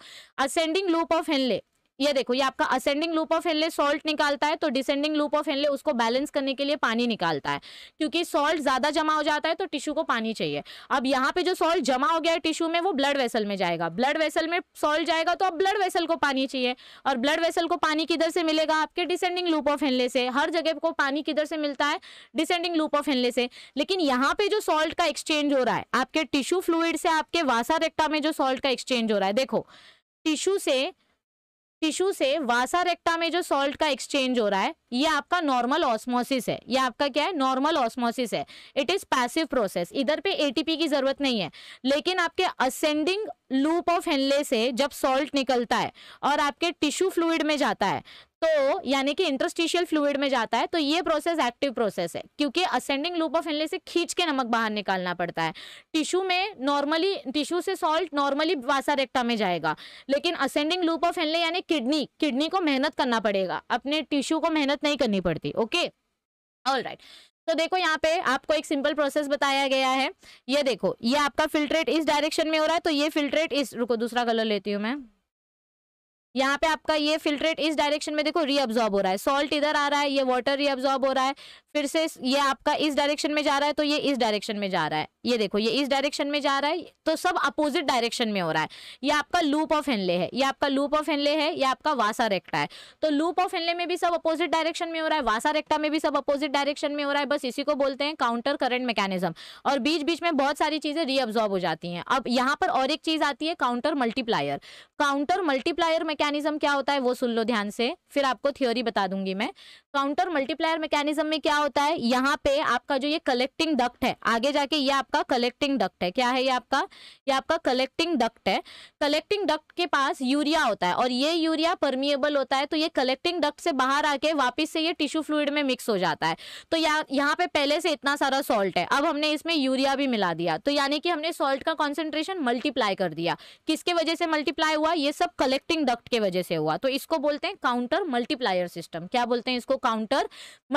असेंडिंग लूप ऑफ हेनले ये देखो ये आपका ascending loop of Henle salt निकालता है तो डिसेंडिंग लूप ऑफ हेनले उसको बैलेंस करने के लिए पानी निकालता है क्योंकि सॉल्ट ज्यादा जमा हो जाता है तो टिश्यू को पानी चाहिए अब यहाँ पे जो सॉल्ट जमा हो गया है टिश्यू में वो ब्लड वेसल में जाएगा ब्लड वेसल में सॉल्ट जाएगा तो अब ब्लड वेसल को पानी चाहिए और ब्लड वेसल को पानी किधर से मिलेगा आपके डिसेंडिंग लूप ऑफ हेनले से हर जगह को पानी किधर से मिलता है डिसेंडिंग लूप ऑफ हेनले से लेकिन यहाँ पे जो सॉल्ट का एक्सचेंज हो रहा है आपके टिश्यू फ्लूड से आपके वासा रेक्टा में जो सॉल्ट का एक्सचेंज हो रहा है देखो टिश्यू से टिश्यू से वासा रेक्टा में जो सॉल्ट का एक्सचेंज हो रहा है ये आपका नॉर्मल ऑस्मोसिस है ये आपका क्या है नॉर्मल ऑस्मोसिस है इट इज पैसिव प्रोसेस इधर पे एटीपी की जरूरत नहीं है लेकिन आपके असेंडिंग लूप ऑफ हेनले से जब सॉल्ट निकलता है और आपके टिश्यू फ्लूड में जाता है तो यानी कि इंटरस्टिशियल फ्लूड में जाता है तो ये प्रोसेस एक्टिव प्रोसेस है क्योंकि असेंडिंग लूप ऑफ एनले से खींच के नमक बाहर निकालना पड़ता है टिश्यू में नॉर्मली टिश्यू से सॉल्ट नॉर्मली वासा रेक्टा में जाएगा लेकिन असेंडिंग लूप ऑफ एनले यानी किडनी किडनी को मेहनत करना पड़ेगा अपने टिश्यू को मेहनत नहीं करनी पड़ती ओके ऑल राइट तो देखो यहाँ पे आपको एक सिंपल प्रोसेस बताया गया है ये देखो ये आपका फिल्ट्रेट इस डायरेक्शन में हो रहा है तो ये फिल्ट्रेट इस रुको दूसरा कलर लेती हूँ मैं यहाँ पे आपका ये फिल्ट्रेट इस डायरेक्शन में देखो रीअब्जॉर्ब हो रहा है सॉल्ट इधर आ रहा है ये वाटर रीअब्जॉर्ब हो रहा है फिर से ये आपका इस डायरेक्शन में जा रहा है तो ये इस डायरेक्शन में जा रहा है ये देखो ये इस डायरेक्शन में जा रहा है तो सब अपोजिट डायरेक्शन में हो रहा है ये आपका लूप ऑफ हेनले है ये आपका लूप ऑफ हेनले है ये आपका वासा रेक्टा है तो लूप ऑफ हेनले में भी सब अपोजिट डायरेक्शन में हो रहा है वासा रेक्टा में भी सब अपोजिट डायरेक्शन में हो रहा है बस इसी को बोलते हैं काउंटर करेंट मैकेनिज्म और बीच बीच में बहुत सारी चीज़ें रीअब्जॉर्ब हो जाती है अब यहाँ पर और एक चीज़ आती है counter multiplier counter multiplier mechanism क्या होता है वो सुन लो ध्यान से फिर आपको थ्योरी बता दूंगी मैं काउंटर मल्टीप्लायर मैकेनिज्म में क्या होता है यहाँ पे आपका जो ये कलेक्टिंग डक्ट है आगे जाके ये आपका कलेक्टिंग डक्ट है क्या है ये आपका ये आपका कलेक्टिंग डक्ट है कलेक्टिंग डक्ट के पास यूरिया होता है और ये यूरिया परमिएबल होता है तो ये कलेक्टिंग डक्ट से बाहर आके वापिस से ये टिश्यू फ्लूड में मिक्स हो जाता है तो यहाँ पे पहले से इतना सारा सॉल्ट है अब हमने इसमें यूरिया भी मिला दिया तो यानी कि हमने सॉल्ट का कॉन्सेंट्रेशन मल्टीप्लाई कर दिया किसके वजह से मल्टीप्लाई हुआ ये सब कलेक्टिंग डक्ट के वजह से हुआ तो इसको बोलते हैं काउंटर मल्टीप्लायर सिस्टम क्या बोलते हैं इसको काउंटर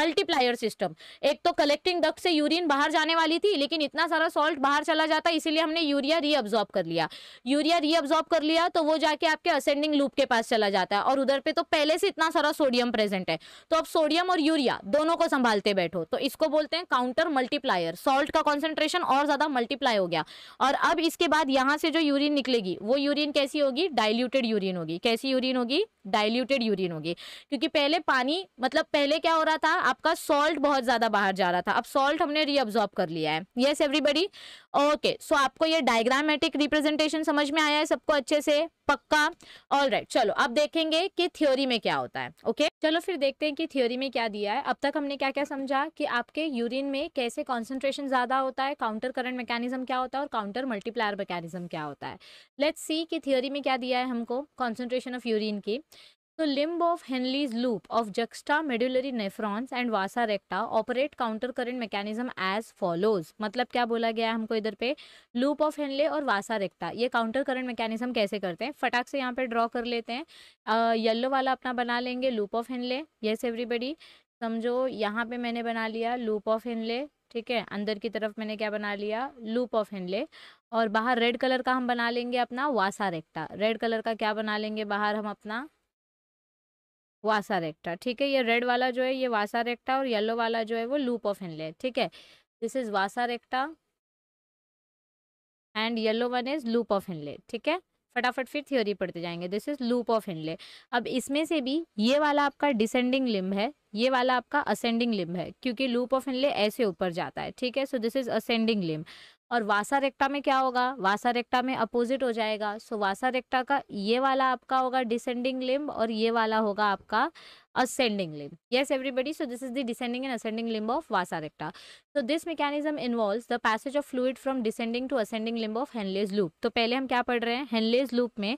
मल्टीप्लायर सिस्टम सिस्टम एक तो कलेक्टिंग डक्ट से यूरिन बाहर जाने वाली थी लेकिन इतना सारा सॉल्ट बाहर चला जाता इसीलिए हमने यूरिया रीअब्जॉर्ब कर लिया यूरिया रीअब्जॉर्ब कर लिया तो वो जाके आपके असेंडिंग लूप के पास चला जाता है और उधर पे तो पहले से इतना सारा सोडियम प्रेजेंट है तो अब सोडियम और यूरिया दोनों को संभालते बैठो तो इसको बोलते हैं काउंटर मल्टीप्लायर सॉल्ट का कॉन्सेंट्रेशन और ज्यादा मल्टीप्लाई हो गया और अब इसके बाद यहाँ से जो यूरिन निकलेगी वो यूरिन कैसी होगी डायल्यूटेड यूरिन होगी कैसी यूरिन होगी डाइल्यूटेड यूरिन होगी क्योंकि पहले पानी मतलब पहले क्या हो रहा था आपका सॉल्ट बहुत ज़्यादा बाहर जा रहा था अब सॉल्ट हमने रीअब्जॉर्ब कर लिया है येस एवरीबडी ओके सो आपको ये डायग्रामेटिक रिप्रेजेंटेशन समझ में आया है सबको अच्छे से पक्का ऑल राइट right, चलो अब देखेंगे कि थ्योरी में क्या होता है ओके okay? चलो फिर देखते हैं कि थ्योरी में क्या दिया है अब तक हमने क्या क्या समझा कि आपके यूरिन में कैसे कॉन्सेंट्रेशन ज्यादा होता है काउंटर करंट मैकेनिज्म क्या होता है और काउंटर मल्टीप्लायर मैकेनिज्म क्या होता है लेट्स सी कि थ्योरी में क्या दिया है हमको कॉन्सेंट्रेशन ऑफ यूरिन की तो limb of Henle's loop of juxta juxtamedullary nephrons and vasa recta operate counter current mechanism as follows मतलब क्या बोला गया है हमको इधर पे लूप ऑफ हेनले और वासा रेक्टा ये काउंटर करेंट मैकेनिज्म कैसे करते हैं फटाक से यहाँ पे ड्रॉ कर लेते हैं येल्लो वाला अपना बना लेंगे loop of Henle yes everybody समझो यहाँ पे मैंने बना लिया लूप ऑफ हेनले ठीक है अंदर की तरफ मैंने क्या बना लिया लूप ऑफ हेनले और बाहर रेड कलर का हम बना लेंगे अपना वासा रेक्टा रेड कलर का क्या बना लेंगे बाहर हम अपना वासा रेक्टा ठीक है ये रेड वाला जो है ये वासा रेक्टा और येलो वाला जो है वो लूप ऑफ हेनले ठीक है this is vasa recta and yellow one is loop of Henle ठीक है फटाफट फिर थ्योरी पढ़ते जाएंगे this is loop of Henle अब इसमें से भी ये वाला आपका डिसेंडिंग लिम्ब है ये वाला आपका असेंडिंग लिम्ब है क्योंकि लूप ऑफ हेनले ऐसे ऊपर जाता है ठीक है so this is ascending limb और वासा रेक्टा में क्या होगा वासा रेक्टा में अपोजिट हो जाएगा सो वासा रेक्टा का ये वाला आपका होगा डिसेंडिंग लिम्ब और ये वाला होगा आपका ascending limb Yes, everybody so this is the descending and ascending limb of vasa recta. So this mechanism involves the passage of fluid from descending to ascending limb of Henle's loop तो पहले हम क्या पढ़ रहे हैं Henle's loop में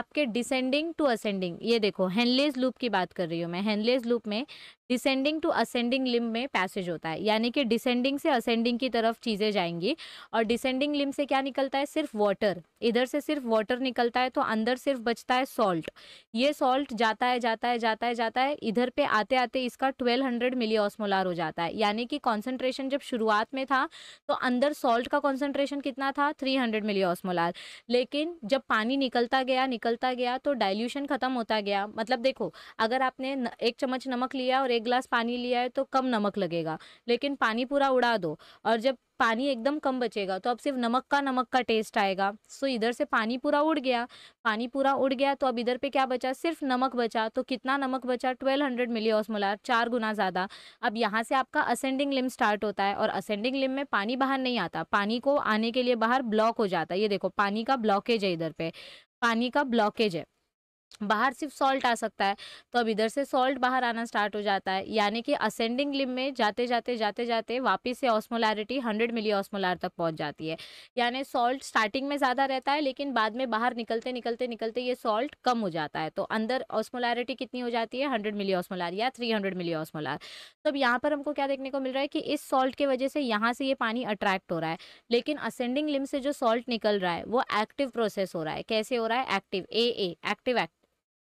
आपके descending to ascending ये देखो हैंडलेज लूप की बात कर रही हूँ मैं हेनलेज लूप में डिसेंडिंग टू असेंडिंग लिम में पैसेज होता है यानी कि डिसेंडिंग से असेंडिंग की तरफ चीज़ें जाएंगी और डिसेंडिंग लिम्ब से क्या निकलता है सिर्फ वाटर इधर से सिर्फ वाटर निकलता है तो अंदर सिर्फ बचता है सॉल्ट ये सॉल्ट जाता है जाता है जाता है जाता है है इधर पे आते आते इसका 1200 हंड्रेड मिली ऑसमोलार हो जाता है यानी कि कॉन्सेंट्रेशन जब शुरुआत में था तो अंदर सॉल्ट का कॉन्सेंट्रेशन कितना था 300 हंड्रेड मिली ऑसमोलार लेकिन जब पानी निकलता गया निकलता गया तो डाइल्यूशन खत्म होता गया मतलब देखो अगर आपने एक चम्मच नमक लिया और एक ग्लास पानी लिया है तो कम नमक लगेगा लेकिन पानी पूरा उड़ा दो और जब पानी एकदम कम बचेगा तो अब सिर्फ नमक का नमक का टेस्ट आएगा सो इधर से पानी पूरा उड़ गया पानी पूरा उड़ गया तो अब इधर पे क्या बचा सिर्फ नमक बचा तो कितना नमक बचा ट्वेल्व हंड्रेड मिली ऑसमोलार चार गुना ज़्यादा अब यहाँ से आपका असेंडिंग लिम स्टार्ट होता है और असेंडिंग लिम में पानी बाहर नहीं आता पानी को आने के लिए बाहर ब्लॉक हो जाता है ये देखो पानी का ब्लॉकेज है इधर पे पानी का ब्लॉकेज है बाहर सिर्फ सॉल्ट आ सकता है तो अब इधर से सॉल्ट बाहर आना स्टार्ट हो जाता है यानी कि असेंडिंग लिम में जाते जाते जाते जाते वापस से ऑस्मोलैरिटी 100 मिली ऑस्मोलार तक पहुंच जाती है यानी सॉल्ट स्टार्टिंग में ज़्यादा रहता है लेकिन बाद में बाहर निकलते निकलते निकलते ये सॉल्ट कम हो जाता है तो अंदर ऑस्मोलैरिटी कितनी हो जाती है हंड्रेड मिली ऑस्मोलार या थ्री हंड्रेड मिली ऑस्मोलार तो अब यहाँ पर हमको क्या देखने को मिल रहा है कि इस सॉल्ट की वजह से यहाँ से ये पानी अट्रैक्ट हो रहा है लेकिन असेंडिंग लिम से जो सॉल्ट निकल रहा है वो एक्टिव प्रोसेस हो रहा है कैसे हो रहा है active a active active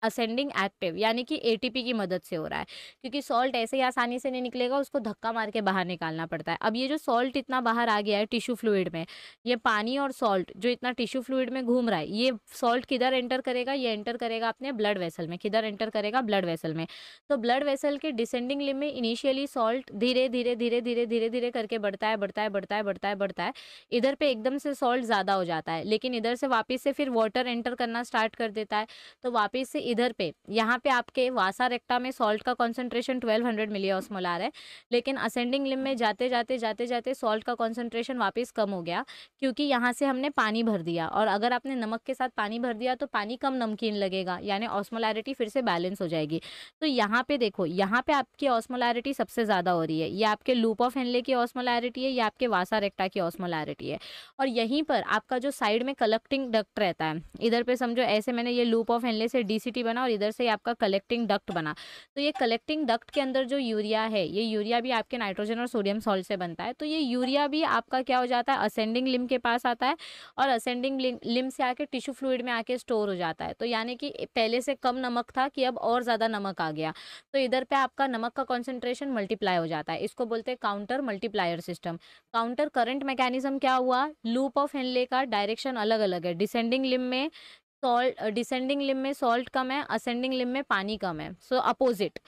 ascending active यानी कि एटीपी की मदद से हो रहा है क्योंकि सॉल्ट ऐसे ही आसानी से नहीं निकलेगा उसको धक्का मार के बाहर निकालना पड़ता है अब ये जो सॉल्ट इतना बाहर आ गया है टिश्यू फ्लूड में ये पानी और सॉल्ट जो इतना टिश्यू फ्लूड में घूम रहा है ये सॉल्ट किधर एंटर करेगा ये एंटर करेगा अपने ब्लड वेसल में किधर एंटर करेगा ब्लड वेसल में तो ब्लड वेसल के डिसेंडिंग लिम में इनिशियली सॉल्ट धीरे धीरे धीरे धीरे धीरे धीरे करके बढ़ता है बढ़ता है बढ़ता है बढ़ता है बढ़ता है इधर पर एकदम से सॉल्ट ज़्यादा हो जाता है लेकिन इधर से वापिस से फिर वाटर एंटर करना स्टार्ट कर देता है तो वापिस से इधर पे यहाँ पे आपके वासा रेक्टा में सॉल्ट का कॉन्सेंट्रेशन 1200 हंड्रेड मिली ऑस्मोल आ रहा है लेकिन असेंडिंग लिम में जाते जाते जाते जाते सॉल्ट का कॉन्सेंट्रेशन वापस कम हो गया क्योंकि यहाँ से हमने पानी भर दिया और अगर आपने नमक के साथ पानी भर दिया तो पानी कम नमकीन लगेगा यानी ऑस्मोलैरिटी फिर से बैलेंस हो जाएगी तो यहाँ पे देखो यहाँ पे आपकी ऑस्मोलैरिटी सबसे ज़्यादा हो रही है ये आपके लूप ऑफ हेनले की ऑस्मोलैरिटी है या आपके वासा रेक्टा की ऑस्मोलैरिटी है और यहीं पर आपका जो साइड में कलेक्टिंग डक्ट रहता है इधर पे समझो ऐसे मैंने ये लूप ऑफ हेनले से डी कैविटी बना और इधर से आपका कलेक्टिंग डक्ट बना तो ये कलेक्टिंग डक्ट के अंदर जो यूरिया है ये यूरिया भी आपके नाइट्रोजन और सोडियम सॉल्ट से बनता है तो ये यूरिया भी आपका क्या हो जाता है असेंडिंग लिम के पास आता है और असेंडिंग लिम से आके टिश्यू फ्लूड में आके स्टोर हो जाता है तो यानी कि पहले से कम नमक था कि अब और ज़्यादा नमक आ गया तो इधर पे आपका नमक का कॉन्सेंट्रेशन मल्टीप्लाई हो जाता है इसको बोलते हैं counter multiplier system counter current mechanism क्या हुआ लूप ऑफ हेनले का डायरेक्शन अलग अलग है डिसेंडिंग लिम में सॉल्ट डिसेंडिंग लिम में सॉल्ट कम है असेंडिंग लिम में पानी कम है सो अपोजिट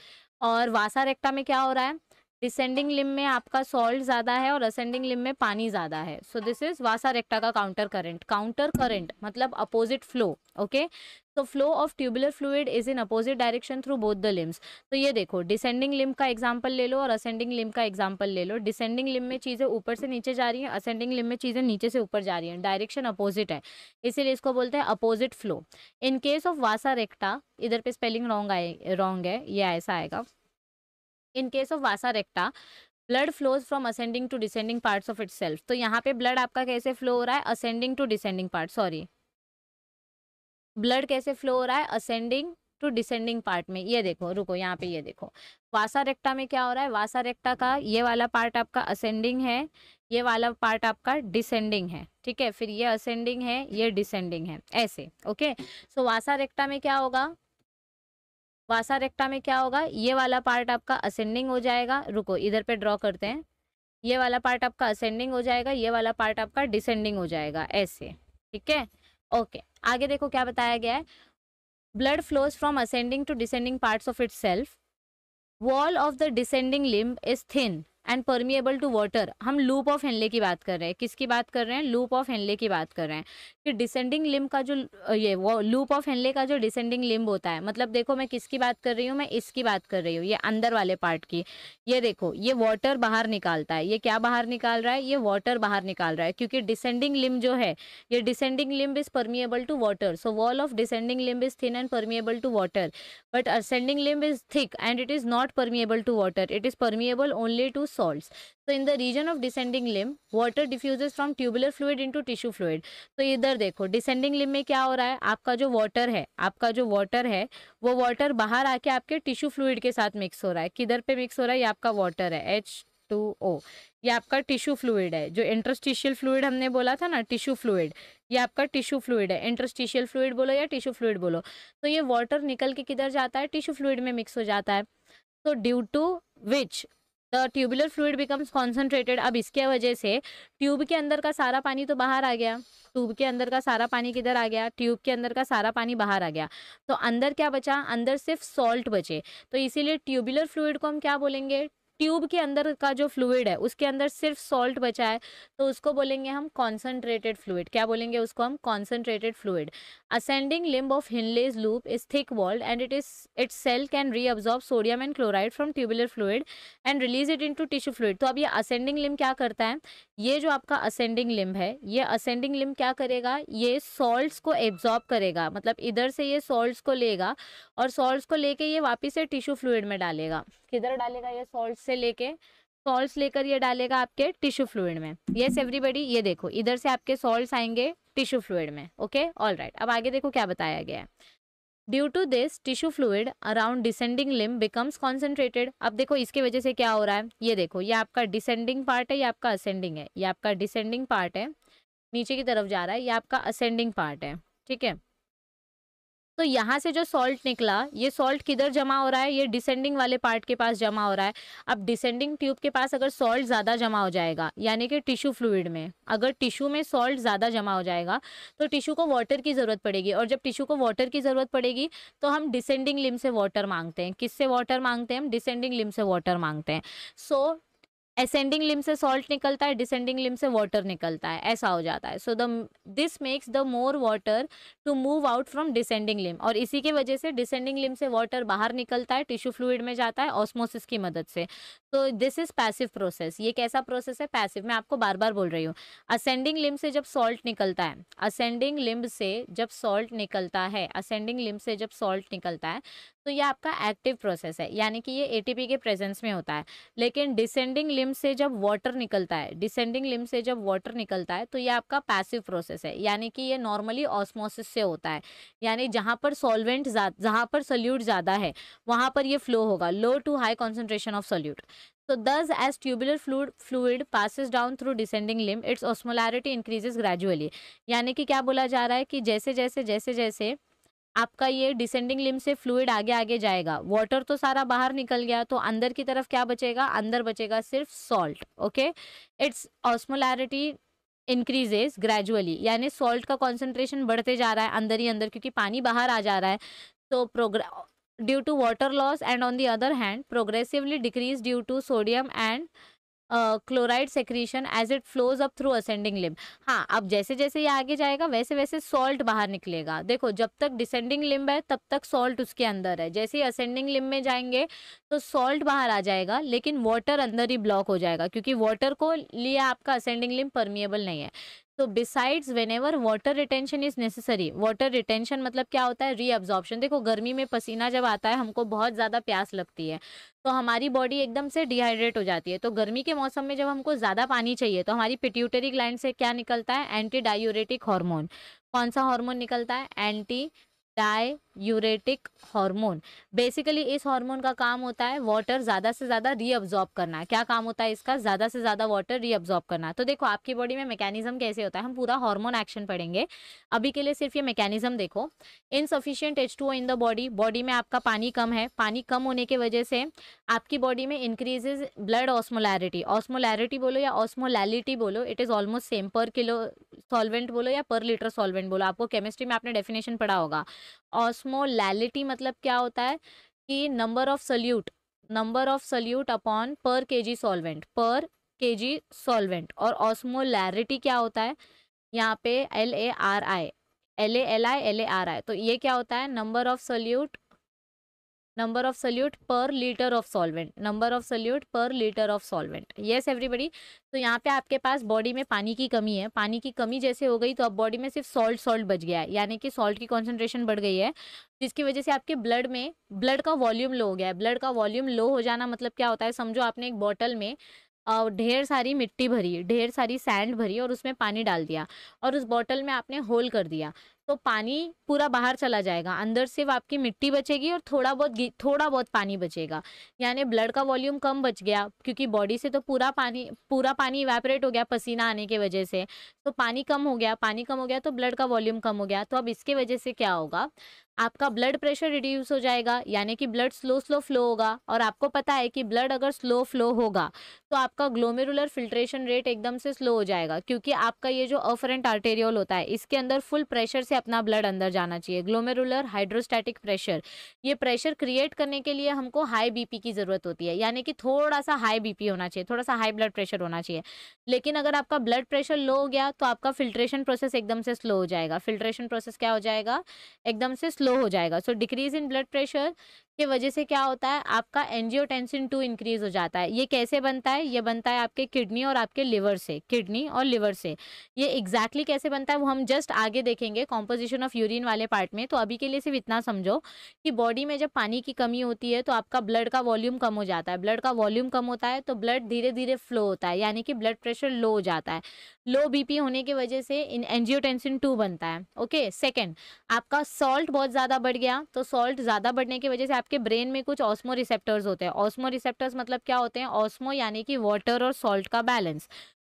और वासा रेक्टा में क्या हो रहा है डिसेंडिंग लिम में आपका सॉल्ट ज़्यादा है और असेंडिंग लिम में पानी ज़्यादा है so this is vasa recta का काउंटर करंट काउंटर करंट मतलब opposite flow okay so flow of tubular fluid is in opposite direction through both the limbs तो ये देखो डिसेंडिंग लिम का एग्जाम्पल ले लो और असेंडिंग लिम का एग्जाम्पल ले लो डिसेंडिंग लिम में चीज़ें ऊपर से नीचे जा रही हैं असेंडिंग लिम में चीज़ें नीचे से ऊपर जा रही हैं डायरेक्शन अपोजिट है इसीलिए इसको बोलते हैं opposite flow in case of vasa recta इधर पे स्पेलिंग रॉन्ग आए रॉन्ग है ये ऐसा आएगा in case of vasa recta blood flows from ascending to descending parts of it तो यहाँ पे ब्लड आपका कैसे फ्लो हो रहा है ascending to descending part sorry blood कैसे फ्लो हो रहा है असेंडिंग टू डिसेंडिंग पार्ट में ये देखो रुको यहाँ पे ये देखो वासा रेक्टा में क्या हो रहा है वासा रेक्टा का ये वाला पार्ट आपका असेंडिंग है ये वाला पार्ट आपका डिसेंडिंग है ठीक है फिर ये असेंडिंग है ये डिसेंडिंग है ऐसे ओके सो वासा रेक्टा में क्या होगा वासा रेक्टा में क्या होगा ये वाला पार्ट आपका असेंडिंग हो जाएगा रुको इधर पे ड्रॉ करते हैं ये वाला पार्ट आपका असेंडिंग हो जाएगा ये वाला पार्ट आपका डिसेंडिंग हो जाएगा ऐसे ठीक है ओके आगे देखो क्या बताया गया है blood flows from ascending to descending parts of itself wall of the descending limb is thin and permeable to water हम लूप ऑफ हेनले की बात कर रहे हैं किसकी बात कर रहे हैं लूप ऑफ हेनले की बात कर रहे हैं कि डिसेंडिंग लिम्ब का जो ये वो लूप ऑफ हेनले का जो डिसेंडिंग लिम्ब होता है मतलब देखो मैं किसकी बात कर रही हूँ मैं इसकी बात कर रही हूँ ये अंदर वाले पार्ट की ये देखो ये वाटर बाहर निकालता है ये क्या बाहर निकाल रहा है ये वाटर बाहर निकाल रहा है क्योंकि डिसेंडिंग लिम्ब जो है ये descending limb is permeable to water so wall of descending limb is thin and permeable to water but ascending limb is thick and it is not permeable to water it is permeable only to salts. So in the region of descending limb, water diffuses from tubular fluid into tissue fluid. तो so, इधर देखो descending limb में क्या हो रहा है आपका जो water है आपका जो water है वो water बाहर आके आपके tissue fluid के साथ mix हो रहा है किधर पे mix हो रहा है ये आपका water है H टू ओ ये आपका टिश्यू फ्लूड है जो इंटरस्टिशियल फ्लूड हमने बोला था ना टिश्यू फ्लूड ये आपका टिश्यू फ्लूड है इंटरस्टिशियल फ्लूड बोलो या टिश्यू फ्लूड बोलो तो ये वाटर निकल के किधर जाता है टिश्यू फ्लूड में मिक्स हो जाता है तो due to which tubular fluid becomes concentrated अब इसके वजह से ट्यूब के अंदर का सारा पानी तो बाहर आ गया ट्यूब के अंदर का सारा पानी किधर आ गया ट्यूब के अंदर का सारा पानी बाहर आ गया तो अंदर क्या बचा अंदर सिर्फ सॉल्ट बचे तो इसीलिए ट्यूबुलर फ्लूड को हम क्या बोलेंगे ट्यूब के अंदर का जो फ्लूड है उसके अंदर सिर्फ सॉल्ट बचा है तो उसको बोलेंगे हम कॉन्सेंट्रेटेड फ्लूड क्या बोलेंगे उसको हम concentrated fluid ascending limb of Henle's loop is thick walled and it is it cell can reabsorb sodium and chloride from tubular fluid and release it into tissue fluid तो अब ये ascending limb क्या करता है ये जो आपका ascending limb है ये असेंडिंग लिम्ब क्या करेगा ये सॉल्ट्स को एब्जॉर्ब करेगा मतलब इधर से ये सॉल्ट्स को लेगा और सॉल्ट्स को लेके ये वापस से टिश्यू फ्लूड में डालेगा किधर डालेगा ये सॉल्ट से लेके सॉल्ट लेकर ये डालेगा आपके टिश्यू फ्लूड में येस एवरीबडी ये देखो इधर से आपके सॉल्ट आएंगे टिश्यू फ्लूड में ओके ऑल राइट अब आगे देखो क्या बताया गया है due to this tissue fluid around descending limb becomes concentrated अब देखो इसके वजह से क्या हो रहा है ये देखो ये आपका डिसेंडिंग पार्ट है या आपका असेंडिंग है ये आपका डिसेंडिंग पार्ट है नीचे की तरफ जा रहा है ये आपका असेंडिंग पार्ट है ठीक है तो यहाँ से जो सॉल्ट निकला ये सॉल्ट किधर जमा हो रहा है ये डिसेंडिंग वाले पार्ट के पास जमा हो रहा है अब डिसेंडिंग ट्यूब के पास अगर सॉल्ट ज़्यादा जमा हो जाएगा यानी कि टिश्यू फ्लूड में अगर टिश्यू में सॉल्ट ज़्यादा जमा हो जाएगा तो टिश्यू को वाटर की ज़रूरत पड़ेगी और जब टिश्यू को वाटर की ज़रूरत पड़ेगी तो हम डिसेंडिंग लिम से वाटर मांगते हैं किससे वाटर मांगते हैं हम डिसेंडिंग लिम से वाटर मांगते हैं सो असेंडिंग लिम से सॉल्ट निकलता है डिसेंडिंग लिम से वाटर निकलता है ऐसा हो जाता है so the this makes the more water to move out from descending limb और इसी के वजह से डिसेंडिंग लिम से वाटर बाहर निकलता है टिश्यू फ्लूड में जाता है ऑस्मोसिस की मदद से तो दिस इज पैसिव प्रोसेस ये कैसा प्रोसेस है पैसिव मैं आपको बार बार बोल रही हूँ असेंडिंग लिम से जब सॉल्ट निकलता है असेंडिंग लिम्ब से जब सॉल्ट निकलता है असेंडिंग लिम्ब से जब सॉल्ट निकलता है तो ये आपका एक्टिव प्रोसेस है यानी कि ये एटीपी के प्रेजेंस में होता है लेकिन डिसेंडिंग लिम्ब से जब वाटर निकलता है डिसेंडिंग लिम से जब वाटर निकलता है तो ये आपका पैसिव प्रोसेस है यानी कि ये नॉर्मली ऑस्मोसिस से होता है यानी जहाँ पर सॉल्वेंट जहाँ पर सोल्यूट ज़्यादा है वहाँ पर ये फ्लो होगा low to high concentration of solute so तो thus as tubular fluid fluid passes down through descending limb its osmolarity increases gradually यानी कि क्या बोला जा रहा है कि जैसे जैसे जैसे जैसे आपका ये डिसेंडिंग लिम्ब से फ्लूड आगे आगे जाएगा वाटर तो सारा बाहर निकल गया तो अंदर की तरफ क्या बचेगा अंदर बचेगा सिर्फ salt okay its osmolarity increases gradually यानी सॉल्ट का कॉन्सेंट्रेशन बढ़ते जा रहा है अंदर ही अंदर क्योंकि पानी बाहर आ जा रहा है तो प्रोग्रा due to water loss and on the other hand progressively decrease due to sodium and chloride secretion as it flows up through ascending limb हाँ अब जैसे जैसे ये आगे जाएगा वैसे वैसे सॉल्ट बाहर निकलेगा देखो जब तक डिसेंडिंग लिम्ब है तब तक सॉल्ट उसके अंदर है जैसे ही असेंडिंग लिम्ब में जाएंगे तो सॉल्ट बाहर आ जाएगा लेकिन वाटर अंदर ही ब्लॉक हो जाएगा क्योंकि वाटर को लिए आपका असेंडिंग लिम्ब परमिएबल नहीं है तो besides whenever water retention is necessary water retention मतलब क्या होता है रीअब्जॉर्प्शन देखो गर्मी में पसीना जब आता है हमको बहुत ज़्यादा प्यास लगती है तो हमारी बॉडी एकदम से डिहाइड्रेट हो जाती है तो गर्मी के मौसम में जब हमको ज़्यादा पानी चाहिए तो हमारी पिट्यूटरी ग्लैंड से क्या निकलता है एंटी डायूरेटिक हॉर्मोन कौन सा हार्मोन निकलता है एंटी डायूरेटिक यूरेटिक हार्मोन बेसिकली इस हार्मोन का काम होता है वाटर ज़्यादा से ज़्यादा रीअब्जॉर्ब करना क्या काम होता है इसका ज़्यादा से ज़्यादा वाटर रीअब्जॉर्ब करना तो देखो आपकी बॉडी में मैकेनिज्म कैसे होता है हम पूरा हार्मोन एक्शन पढ़ेंगे अभी के लिए सिर्फ ये मैकेनिज्म देखो insufficient H two in the body body में आपका पानी कम है पानी कम होने की वजह से आपकी बॉडी में इंक्रीजेज ब्लड ऑस्मोलैरिटी ऑस्मोलैरिटी बोलो या ऑस्मोलैलिटी बोलो it is almost same per kilo solvent बोलो या पर लीटर सॉल्वेंट बोलो आपको केमिस्ट्री में आपने डेफिनेशन पढ़ा होगा ऑस्मोलैलिटी मतलब क्या होता है कि number of solute number of solute upon per K ji solvent पर के जी सॉल्वेंट और ऑस्मोलैरिटी क्या होता है यहाँ पे L A R I L A L I L A R I तो ये क्या होता है number of solute number of solute per litre of solvent number of solute per litre of solvent yes everybody तो यहाँ पे आपके पास body में पानी की कमी है पानी की कमी जैसे हो गई तो अब बॉडी में सिर्फ सॉल्ट सॉल्ट बच गया है यानी कि सॉल्ट की कॉन्सेंट्रेशन बढ़ गई है जिसकी वजह से आपके ब्लड में ब्लड का वॉल्यूम लो हो गया है ब्लड का वॉल्यूम लो हो जाना मतलब क्या होता है समझो आपने एक बॉटल में ढेर सारी मिट्टी भरी ढेर सारी सैंड भरी और उसमें पानी डाल दिया और उस बॉटल में आपने होल कर दिया तो पानी पूरा बाहर चला जाएगा अंदर सिर्फ आपकी मिट्टी बचेगी और थोड़ा बहुत थोड़ा बहुत पानी बचेगा यानी ब्लड का वॉल्यूम कम बच गया क्योंकि बॉडी से तो पूरा पानी पूरा पानी इवेपरेट हो गया पसीना आने की वजह से तो पानी कम हो गया पानी कम हो गया तो ब्लड का वॉल्यूम कम हो गया तो अब इसके वजह से क्या होगा आपका ब्लड प्रेशर रिड्यूस हो जाएगा यानी कि ब्लड स्लो स्लो फ्लो होगा और आपको पता है कि ब्लड अगर स्लो फ्लो होगा तो आपका ग्लोमेरुलर फिल्ट्रेशन रेट एकदम से स्लो हो जाएगा क्योंकि आपका ये जो अफरेंट आर्टेरियल होता है इसके अंदर फुल प्रेशर से अपना ब्लड अंदर जाना चाहिए ग्लोमेरुलर हाइड्रोस्टैटिक प्रेशर ये प्रेशर क्रिएट करने के लिए हमको हाई बी की ज़रूरत होती है यानी कि थोड़ा सा हाई बी होना चाहिए थोड़ा सा हाई ब्लड प्रेशर होना चाहिए लेकिन अगर आपका ब्लड प्रेशर लो हो गया तो आपका फिल्ट्रेशन प्रोसेस एकदम से स्लो हो जाएगा फिल्ट्रेशन प्रोसेस क्या हो जाएगा एकदम से स्लो स्लो हो जाएगा so decrease in blood pressure के वजह से क्या होता है आपका एनजियोटेंसिन टू इंक्रीज हो जाता है ये कैसे बनता है ये बनता है आपके किडनी और आपके लिवर से किडनी और लिवर से ये एग्जैक्टली exactly कैसे बनता है वो हम जस्ट आगे देखेंगे कॉम्पोजिशन ऑफ यूरिन वाले पार्ट में तो अभी के लिए सिर्फ इतना समझो कि बॉडी में जब पानी की कमी होती है तो आपका ब्लड का वॉल्यूम कम हो जाता है ब्लड का वॉल्यूम कम होता है तो ब्लड धीरे धीरे फ्लो होता है यानी कि ब्लड प्रेशर लो हो जाता है लो बीपी होने की वजह से इन एनजियोटेंसिन टू बनता है ओके सेकेंड आपका सॉल्ट बहुत ज़्यादा बढ़ गया तो सॉल्ट ज़्यादा बढ़ने की वजह से आपके ब्रेन में कुछ ऑस्मो रिसेप्टर्स होते हैं ऑस्मो रिसेप्टर्स मतलब क्या होते हैं ऑस्मो यानी कि वाटर और सॉल्ट का बैलेंस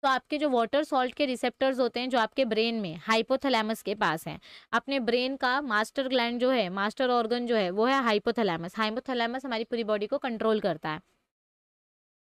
तो आपके जो वाटर सॉल्ट के रिसेप्टर्स होते हैं जो आपके ब्रेन में हाइपोथैलेमस के पास हैं अपने ब्रेन का मास्टर ग्लैंड जो है मास्टर ऑर्गन जो है वो है हाइपोथैलेमस हाइपोथैलेमस हमारी पूरी बॉडी को कंट्रोल करता है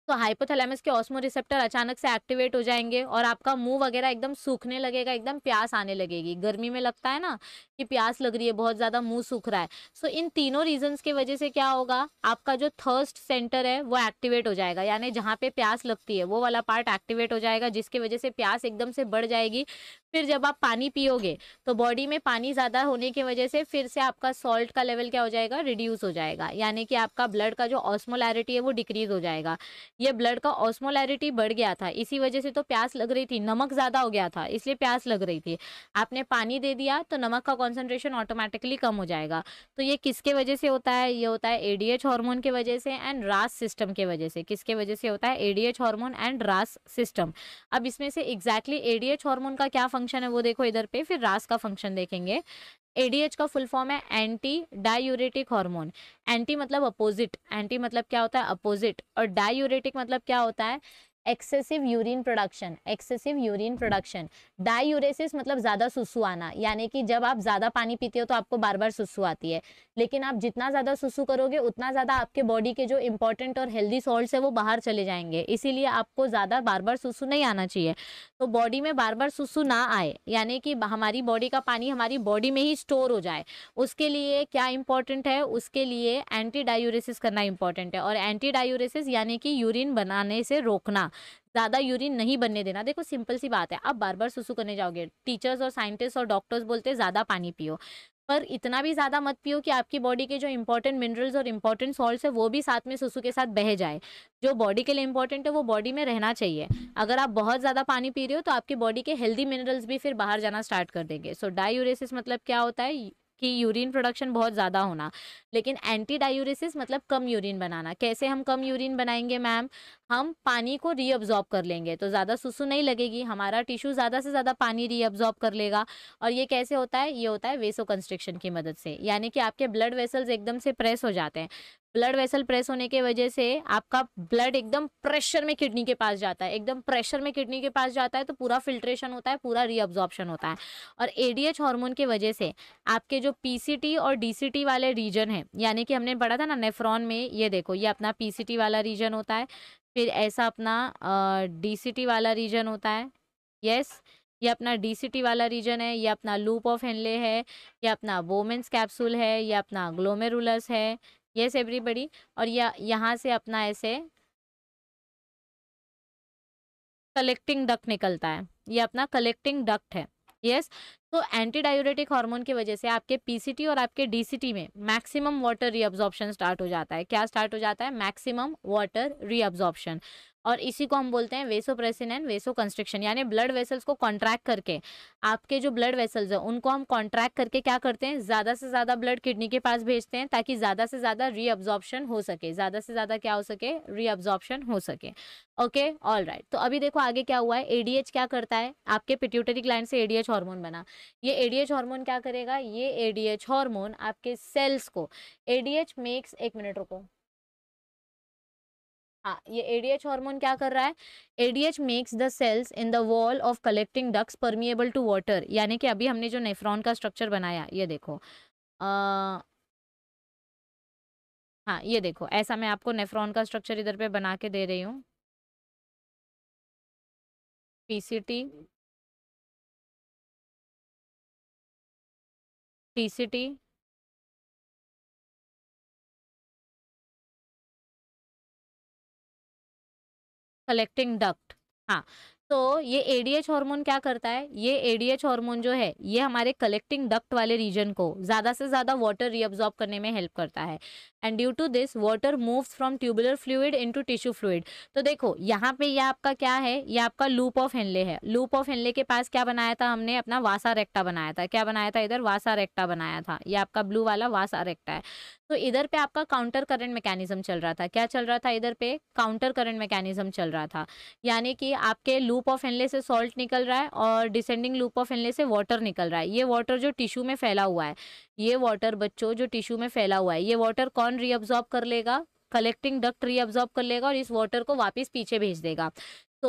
तो हाइपोथैलेमस के ऑस्मो रिसेप्टर अचानक से एक्टिवेट हो जाएंगे और आपका मुंह वगैरह एकदम सूखने लगेगा एकदम प्यास आने लगेगी गर्मी में लगता है ना कि प्यास लग रही है बहुत ज़्यादा मुंह सूख रहा है सो so, इन तीनों रीजंस की वजह से क्या होगा आपका जो थर्स्ट सेंटर है वो एक्टिवेट हो जाएगा यानी जहाँ पे प्यास लगती है वो वाला पार्ट एक्टिवेट हो जाएगा जिसकी वजह से प्यास एकदम से बढ़ जाएगी फिर जब आप पानी पियोगे तो बॉडी में पानी ज़्यादा होने की वजह से फिर से आपका सॉल्ट का लेवल क्या हो जाएगा रिड्यूस हो जाएगा यानी कि आपका ब्लड का जो ऑस्मोलैरिटी है वो डिक्रीज हो जाएगा ये ब्लड का ऑस्मोलैरिटी बढ़ गया था इसी वजह से तो प्यास लग रही थी नमक ज़्यादा हो गया था इसलिए प्यास लग रही थी आपने पानी दे दिया तो नमक का कॉन्सेंट्रेशन ऑटोमेटिकली कम हो जाएगा तो ये किसके वजह से होता है ये होता है एडीएच हॉर्मोन की वजह से एंड रास सिस्टम की वजह से किसके वजह से होता है ADH hormone and RAS system अब इसमें से एग्जैक्टली एडीएच हॉर्मोन का क्या फंक्शन है वो देखो इधर पे फिर रास का फंक्शन देखेंगे एडीएच का फुल फॉर्म है एंटी डायूरेटिक हार्मोन एंटी मतलब अपोजिट एंटी मतलब क्या होता है अपोजिट और डायूरेटिक मतलब क्या होता है excessive urine production excessive urine production diuresis मतलब ज़्यादा सुसु आना यानी कि जब आप ज़्यादा पानी पीते हो तो आपको बार बार सुसु आती है लेकिन आप जितना ज़्यादा सुसु करोगे उतना ज़्यादा आपके बॉडी के जो इंपॉर्टेंट और हेल्दी सॉल्ट है वो बाहर चले जाएंगे इसीलिए आपको ज़्यादा बार बार सुसु नहीं आना चाहिए तो बॉडी में बार बार सुसु ना आए यानी कि हमारी बॉडी का पानी हमारी बॉडी में ही स्टोर हो जाए उसके लिए क्या इंपॉर्टेंट है उसके लिए एंटी डायूरेसिस करना इंपॉर्टेंट है और एंटी डायूरेसिस यानी कि यूरिन बनाने से रोकना ज़्यादा यूरिन नहीं बनने देना देखो सिंपल सी बात है आप बार बार सुसु करने जाओगे टीचर्स और साइंटिस्ट और डॉक्टर्स बोलते हैं ज़्यादा पानी पियो पर इतना भी ज़्यादा मत पियो कि आपकी बॉडी के जो इंपॉर्टेंट मिनरल्स और इंपॉर्टेंट सॉल्ट्स है वो भी साथ में सुसु के साथ बह जाए जो बॉडी के लिए इंपॉर्टेंट है वो बॉडी में रहना चाहिए अगर आप बहुत ज़्यादा पानी पी रहे हो तो आपकी बॉडी के हेल्दी मिनरल्स भी फिर बाहर जाना स्टार्ट कर देंगे सो so, डायूरेसिस मतलब क्या होता है कि यूरिन प्रोडक्शन बहुत ज़्यादा होना लेकिन एंटी डायूरिसिस मतलब कम यूरिन बनाना कैसे हम कम यूरिन बनाएंगे मैम हम पानी को रीअब्जॉर्ब कर लेंगे तो ज़्यादा सुसु नहीं लगेगी हमारा टिश्यू ज़्यादा से ज़्यादा पानी रीअब्जॉर्ब कर लेगा और ये कैसे होता है ये होता है वेसो कंस्ट्रिक्शन की मदद से यानी कि आपके ब्लड वेसल्स एकदम से प्रेस हो जाते हैं ब्लड वेसल प्रेस होने के वजह से आपका ब्लड एकदम प्रेशर में किडनी के पास जाता है एकदम प्रेशर में किडनी के पास जाता है तो पूरा फिल्ट्रेशन होता है पूरा रीअब्जॉर्प्शन होता है और एडीएच हार्मोन की वजह से आपके जो पीसीटी और डीसीटी वाले रीजन है यानी कि हमने पढ़ा था ना नेफ्रॉन में ये देखो ये अपना टी वाला रीजन होता है फिर ऐसा अपना टी वाला रीजन होता है यस ये अपना टी वाला रीजन है ये अपना लूप ऑफ हेनले है ये अपना वोमेंस कैप्सूल है ये अपना ग्लोमेरुलस है येस एवरीबडी और यह यहाँ से अपना ऐसे कलेक्टिंग डक निकलता है ये अपना कलेक्टिंग डक्ट है यस yes? तो एंटी डायोरेटिक हार्मोन की वजह से आपके पीसीटी और आपके डीसीटी में मैक्सिमम वाटर रीअब्जॉर्प्शन स्टार्ट हो जाता है क्या स्टार्ट हो जाता है मैक्सिमम वाटर रीअब्जॉर्प्शन और इसी को हम बोलते हैं वेसोप्रेसिन एंड वेसो कंस्ट्रिक्शन यानी ब्लड वेसल्स को कॉन्ट्रैक्ट करके आपके जो ब्लड वेसल्स हैं उनको हम कॉन्ट्रैक्ट करके क्या करते हैं ज़्यादा से ज़्यादा ब्लड किडनी के पास भेजते हैं ताकि ज़्यादा से ज़्यादा रीअब्जॉर्प्शन हो सके ज़्यादा से ज़्यादा क्या हो सके रीअब्जॉर्प्शन हो सके ओके ऑल राइट तो अभी देखो आगे क्या हुआ है एडीएच क्या करता है आपके पिट्यूटरी ग्लैंड से एडीएच हार्मोन बना ये एडीएच हार्मोन क्या करेगा ये एडीएच हार्मोन आपके सेल्स को एडीएच मेक्स एक मिनट रुको हाँ ये एडीएच हार्मोन क्या कर रहा है ADH makes the cells in the wall of collecting ducts permeable to water यानी कि अभी हमने जो नेफ्रॉन का स्ट्रक्चर बनाया ये देखो आ, हाँ ये देखो ऐसा मैं आपको नेफ्रॉन का स्ट्रक्चर इधर पे बना के दे रही हूँ पीसीटी टीसीटी कलेक्टिंग डक्ट हाँ तो ये एडीएच हार्मोन क्या करता है ये एडीएच हार्मोन जो है ये हमारे कलेक्टिंग डक्ट वाले रीजन को ज़्यादा से ज़्यादा वाटर रीअब्जॉर्ब करने में हेल्प करता है and due to this water moves from tubular fluid into tissue fluid तो देखो यहाँ पे ये आपका क्या है ये आपका लूप ऑफ हेनले है लूप ऑफ हेनले के पास क्या बनाया था हमने अपना वासा रेक्टा बनाया था क्या बनाया था इधर वासा रेक्टा बनाया था ये आपका ब्लू वाला वासा रेक्टा है तो इधर पे आपका काउंटर करंट मैकेनिज्म चल रहा था क्या चल रहा था इधर पे काउंटर करंट मैकेनिज्म चल रहा था यानी कि आपके लूप लूप ऑफ एनले से सॉल्ट निकल रहा है और डिसेंडिंग लूप ऑफ एनले से वाटर निकल रहा है ये वाटर जो टिश्यू में फैला हुआ है ये वाटर बच्चों जो टिश्यू में फैला हुआ है ये वाटर कौन रीअब्जॉर्ब कर लेगा कलेक्टिंग डक्ट रीअब्जॉर्ब कर लेगा और इस वाटर को वापस पीछे भेज देगा तो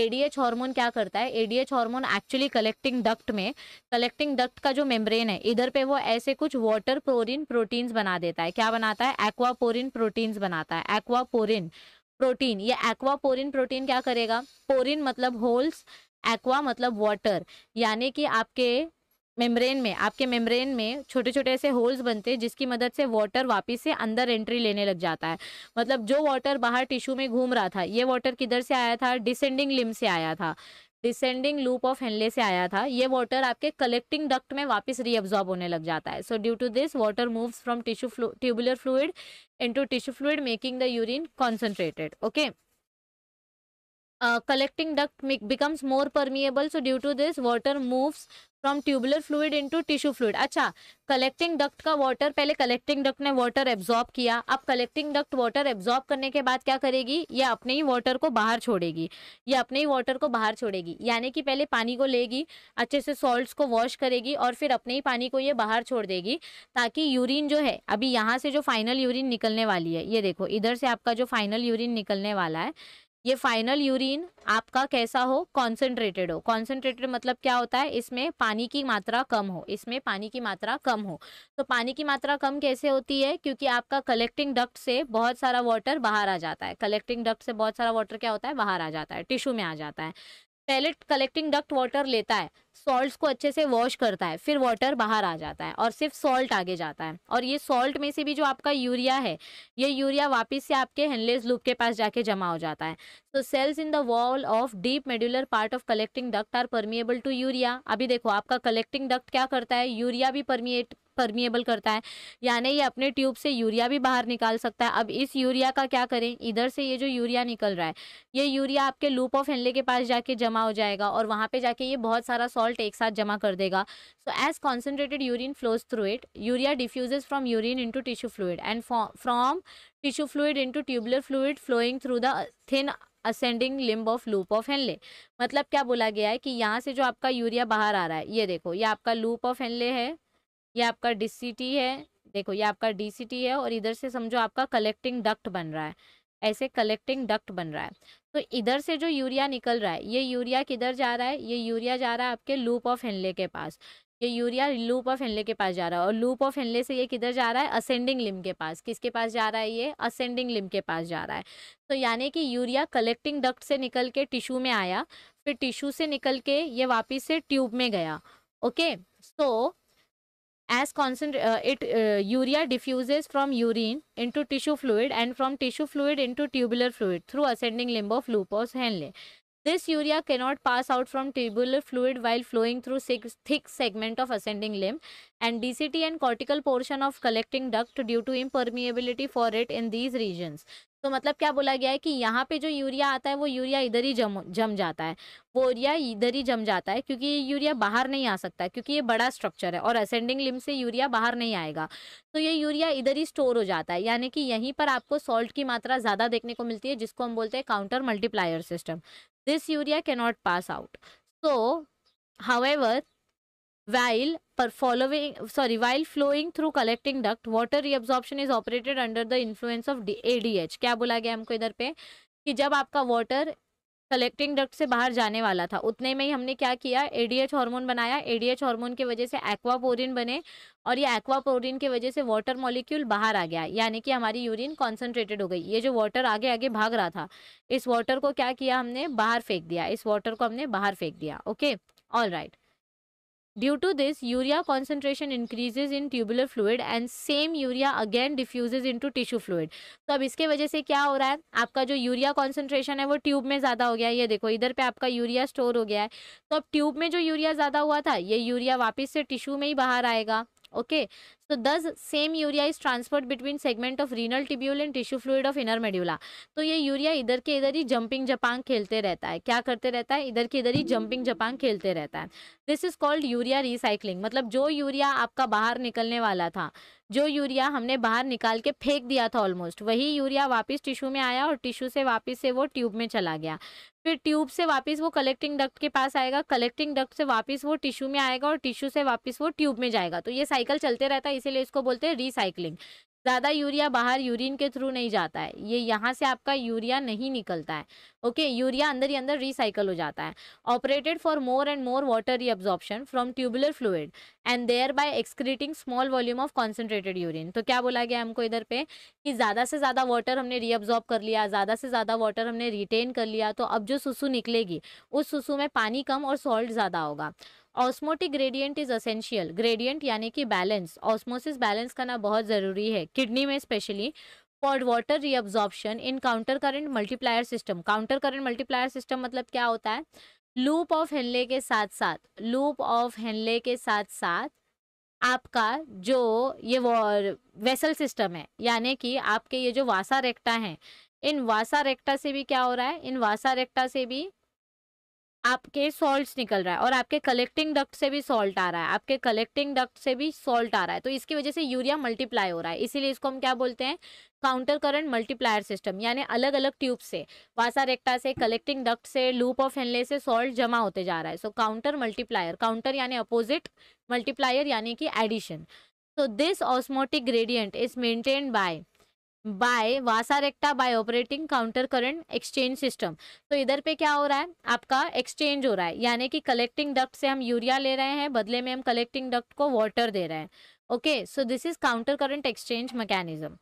एडीएच हार्मोन क्या करता है ADH hormone actually collecting duct में कलेक्टिंग डक्ट का जो मेम्ब्रेन है इधर पे वो ऐसे कुछ वाटर पोरिन प्रोटीन्स बना देता है क्या बनाता है एक्वापोरिन प्रोटीन्स बनाता है एक्वापोरिन प्रोटीन ये एक्वा पोरिन प्रोटीन क्या करेगा पोरिन मतलब होल्स एक्वा मतलब वाटर यानी कि आपके मेम्ब्रेन में आपके मेम्ब्रेन में छोटे छोटे ऐसे होल्स बनते हैं जिसकी मदद से वाटर वापस से अंदर एंट्री लेने लग जाता है मतलब जो वाटर बाहर टिश्यू में घूम रहा था ये वाटर किधर से आया था डिसेंडिंग लिम से आया था डिसेंडिंग लूप ऑफ हेनले से आया था ये वाटर आपके कलेक्टिंग डक्ट में वापस रीअब्जॉर्ब होने लग जाता है so due to this water moves from tissue tubular fluid into tissue fluid making the urine concentrated okay collecting duct becomes more permeable so due to this water moves from tubular fluid to tissue fluid अच्छा collecting duct का water पहले collecting duct ने water absorb किया अब collecting duct water absorb करने के बाद क्या करेगी ये अपने ही वाटर को बाहर छोड़ेगी ये अपने ही वाटर को बाहर छोड़ेगी यानी कि पहले पानी को लेगी अच्छे से सॉल्ट को वॉश करेगी और फिर अपने ही पानी को ये बाहर छोड़ देगी ताकि यूरिन जो है अभी यहाँ से जो फाइनल यूरिन निकलने वाली है ये देखो इधर से आपका जो फाइनल यूरिन निकलने वाला है ये फाइनल यूरिन आपका कैसा हो कॉन्सेंट्रेटेड हो कॉन्सेंट्रेटेड मतलब क्या होता है इसमें पानी की मात्रा कम हो इसमें पानी की मात्रा कम हो तो पानी की मात्रा कम कैसे होती है क्योंकि आपका कलेक्टिंग डक्ट से बहुत सारा वाटर बाहर आ जाता है कलेक्टिंग डक्ट से बहुत सारा वाटर क्या होता है बाहर आ जाता है टिश्यू में आ जाता है पहले कलेक्टिंग डक्ट वाटर लेता है सॉल्ट को अच्छे से वॉश करता है फिर वाटर बाहर आ जाता है और सिर्फ सॉल्ट आगे जाता है और ये सॉल्ट में से भी जो आपका यूरिया है ये यूरिया वापस से आपके हेनलेस लूप के पास जाके जमा हो जाता है so cells in the wall of deep medullary part of collecting duct are permeable to urea अभी देखो आपका कलेक्टिंग डक्ट क्या करता है यूरिया भी परमिएट परमिएबल करता है यानी ये अपने ट्यूब से यूरिया भी बाहर निकाल सकता है अब इस यूरिया का क्या करें इधर से ये जो यूरिया निकल रहा है ये यूरिया आपके लूप ऑफ हेनले के पास जाके जमा हो जाएगा और वहाँ पे जाके ये बहुत सारा सॉल्ट एक साथ जमा कर देगा so as concentrated urine flows through it urea diffuses from urine into tissue fluid and from tissue fluid into tubular fluid flowing through the thin ascending limb of loop of Henle मतलब क्या बोला गया है कि यहाँ से जो आपका यूरिया बाहर आ रहा है ये देखो ये आपका लूप ऑफ हेनले है ये आपका डीसीटी है देखो ये आपका डीसीटी है और इधर से समझो आपका कलेक्टिंग डक्ट बन रहा है ऐसे कलेक्टिंग डक्ट बन रहा है तो इधर से जो यूरिया निकल रहा है ये यूरिया किधर जा रहा है ये यूरिया जा रहा है आपके लूप ऑफ हेनले के पास ये यूरिया लूप ऑफ हेनले के पास जा रहा है और लूप ऑफ हेनले से ये किधर जा रहा है असेंडिंग लिम के पास किसके पास जा रहा है ये असेंडिंग लिम के पास जा रहा है तो यानी कि यूरिया कलेक्टिंग डक्ट से निकल के टिश्यू में आया फिर टिश्यू से निकल के ये वापिस से ट्यूब में गया okay so as uh, it uh, urea diffuses from urine into tissue fluid and from tissue fluid into tubular fluid through ascending limb of lupus henle this urea cannot pass out from tubular fluid while flowing through thick segment of ascending limb and DCT and cortical portion of collecting duct due to impermeability for it in these regions. तो मतलब क्या बोला गया है कि यहाँ पे जो यूरिया आता है वो यूरिया इधर ही जम जम जाता है वो यूरिया इधर ही जम जाता है क्योंकि ये यूरिया बाहर नहीं आ सकता है क्योंकि ये बड़ा स्ट्रक्चर है और असेंडिंग लिम्ब से यूरिया बाहर नहीं आएगा तो ये यूरिया इधर ही स्टोर हो जाता है यानी कि यहीं पर आपको सॉल्ट की मात्रा ज़्यादा देखने को मिलती है जिसको हम बोलते हैं counter multiplier system this urea cannot pass out so however while पर following sorry while flowing through collecting duct water reabsorption is operated under the A D H क्या बोला गया हमको इधर पे कि जब आपका वाटर कलेक्टिंग डक्ट से बाहर जाने वाला था उतने में ही हमने क्या किया एडीएच हार्मोन बनाया एडीएच हार्मोन की वजह से एक्वापोरिन बने और ये एक्वापोरिन की वजह से वाटर मॉलिक्यूल बाहर आ गया यानी कि हमारी यूरिन कॉन्सेंट्रेटेड हो गई ये जो वाटर आगे आगे भाग रहा था इस वाटर को क्या किया हमने बाहर फेंक दिया इस वाटर को हमने बाहर फेंक दिया okay all right Due to this, urea concentration increases in tubular fluid and same urea again diffuses into tissue fluid. तो अब इसके वजह से क्या हो रहा है आपका जो यूरिया कॉन्सेंट्रेशन है वो ट्यूब में ज़्यादा हो गया है ये देखो इधर पे आपका यूरिया स्टोर हो गया है तो अब ट्यूब में जो यूरिया ज़्यादा हुआ था ये यूरिया वापस से टिश्यू में ही बाहर आएगा okay okay, So this same urea is transferred between segment of renal tubule and tissue fluid of inner medulla तो ये यूरिया इधर के इधर ही जंपिंग जपांग खेलते रहता है क्या करते रहता है इधर के इधर ही जंपिंग जपांग खेलते रहता है this is called urea recycling मतलब जो यूरिया आपका बाहर निकलने वाला था जो यूरिया हमने बाहर निकाल के फेंक दिया था ऑलमोस्ट वही यूरिया वापस टिश्यू में आया और टिश्यू से वापस से वो ट्यूब में चला गया फिर ट्यूब से वापस वो कलेक्टिंग डक्ट के पास आएगा कलेक्टिंग डक्ट से वापस वो टिश्यू में आएगा और टिश्यू से वापस वो ट्यूब में जाएगा तो ये साइकिल चलते रहता है इसीलिए इसको बोलते हैं रिसाइकलिंग ज़्यादा यूरिया बाहर यूरिन के थ्रू नहीं जाता है ये यहाँ से आपका यूरिया नहीं निकलता है ओके यूरिया अंदर ही अंदर रिसाइकल हो जाता है operated for more and more water reabsorption from tubular fluid and thereby excreting small volume of concentrated urine तो क्या बोला गया हमको इधर पे कि ज़्यादा से ज़्यादा वाटर हमने रीअब्जॉर्ब कर लिया ज़्यादा से ज़्यादा वाटर हमने रिटेन कर लिया तो अब जो सुसु निकलेगी उस सुसु में पानी कम और सॉल्ट ज़्यादा होगा osmotic gradient is essential gradient यानी कि बैलेंस ऑस्मोसिस बैलेंस करना बहुत ज़रूरी है किडनी में specially for water reabsorption in counter current multiplier system counter current multiplier system मतलब क्या होता है लूप ऑफ हेनले के साथ साथ लूप ऑफ हेनले के साथ साथ आपका जो ये वेसल सिस्टम है यानी कि आपके ये जो वासा रेक्टा हैं इन वासा रेक्टा से भी क्या हो रहा है इन वासा रेक्टा से भी आपके सॉल्ट निकल रहा है और आपके कलेक्टिंग डक्ट से भी सॉल्ट आ रहा है आपके कलेक्टिंग डक्ट से भी सॉल्ट आ रहा है तो इसकी वजह से यूरिया मल्टीप्लाई हो रहा है इसीलिए इसको हम क्या बोलते हैं काउंटर करंट मल्टीप्लायर सिस्टम यानी अलग अलग ट्यूब से वासा रेक्टा से कलेक्टिंग डक्ट से लूप ऑफ हेनले से सॉल्ट जमा होते जा रहा है सो काउंटर मल्टीप्लायर काउंटर यानी अपोजिट मल्टीप्लायर यानी कि addition so this osmotic gradient is maintain by by vasa recta by operating counter current exchange system तो इधर पे क्या हो रहा है आपका एक्सचेंज हो रहा है यानी कि कलेक्टिंग डक्ट से हम यूरिया ले रहे हैं बदले में हम कलेक्टिंग डक्ट को वाटर दे रहे हैं okay so this is counter current exchange mechanism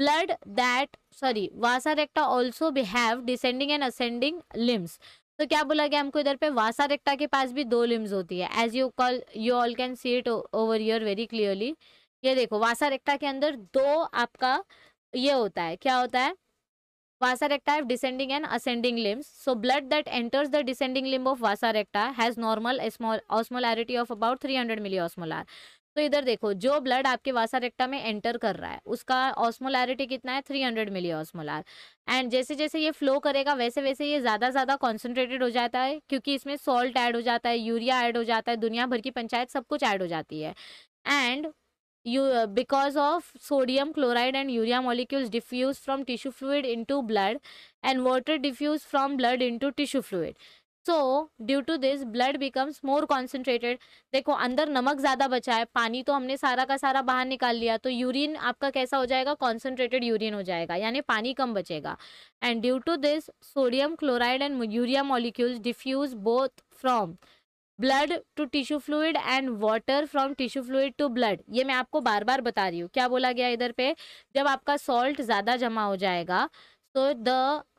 blood that sorry vasa recta also have descending and ascending limbs तो क्या बोला गया हमको इधर पे वासा रेक्टा के पास भी दो लिम्स होती है as you call you all can see it over your very clearly ये देखो वासा रेक्टा के अंदर दो आपका ये होता है क्या होता है है descending and ascending and so blood that enters the descending limb of vasa recta has normal osmolarity of about three hundred milli milliosmolar तो इधर देखो जो ब्लड आपके वासा रेक्टा में एंटर कर रहा है उसका ऑस्मोलैरिटी कितना है 300 मिली ऑस्मोलार एंड जैसे जैसे ये फ्लो करेगा वैसे वैसे ये ज़्यादा ज़्यादा कॉन्सेंट्रेटेड हो जाता है क्योंकि इसमें सॉल्ट ऐड हो जाता है यूरिया ऐड हो जाता है दुनिया भर की पंचायत सब कुछ ऐड हो जाती है and you because of sodium chloride and urea molecules diffuse from tissue fluid into blood and water diffuse from blood into tissue fluid so due to this blood becomes more concentrated देखो अंदर नमक ज़्यादा बचा है पानी तो हमने सारा का सारा बाहर निकाल लिया तो यूरिन आपका कैसा हो जाएगा कॉन्सेंट्रेटेड यूरिन हो जाएगा यानी पानी कम बचेगा and due to this sodium chloride and urea molecules diffuse both from blood to tissue fluid and water from tissue fluid to blood ये मैं आपको बार बार बता रही हूँ क्या बोला गया इधर पे जब आपका सॉल्ट ज़्यादा जमा हो जाएगा तो the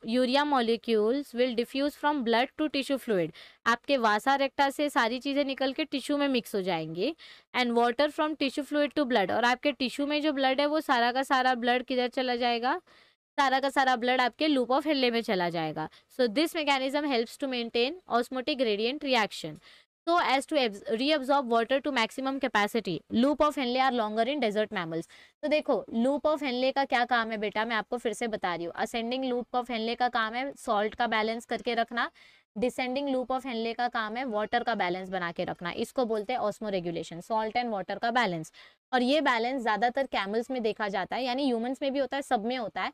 urea molecules will diffuse from blood to tissue fluid आपके वासा रेक्टा से सारी चीज़ें निकल के टिश्यू में मिक्स हो जाएंगी and water from tissue fluid to blood और आपके टिश्यू में जो ब्लड है वो सारा का सारा ब्लड किधर चला जाएगा सारा का सारा ब्लड आपके लूप ऑफ हेल्ले में चला जाएगा so this mechanism helps to maintain osmotic gradient reaction so as to reabsorb water to maximum capacity loop of Henle are longer in desert mammals तो देखो लूप ऑफ हेनले का क्या काम है बेटा मैं आपको फिर से बता रही हूँ असेंडिंग लूप ऑफ हेनले का काम है सॉल्ट का बैलेंस करके रखना डिसेंडिंग लूप ऑफ हेनले का काम है वॉटर का बैलेंस बना के रखना इसको बोलते हैं osmoregulation salt and water का बैलेंस और ये बैलेंस ज्यादातर कैमल्स में देखा जाता है यानी ह्यूमन्स में भी होता है सब में होता है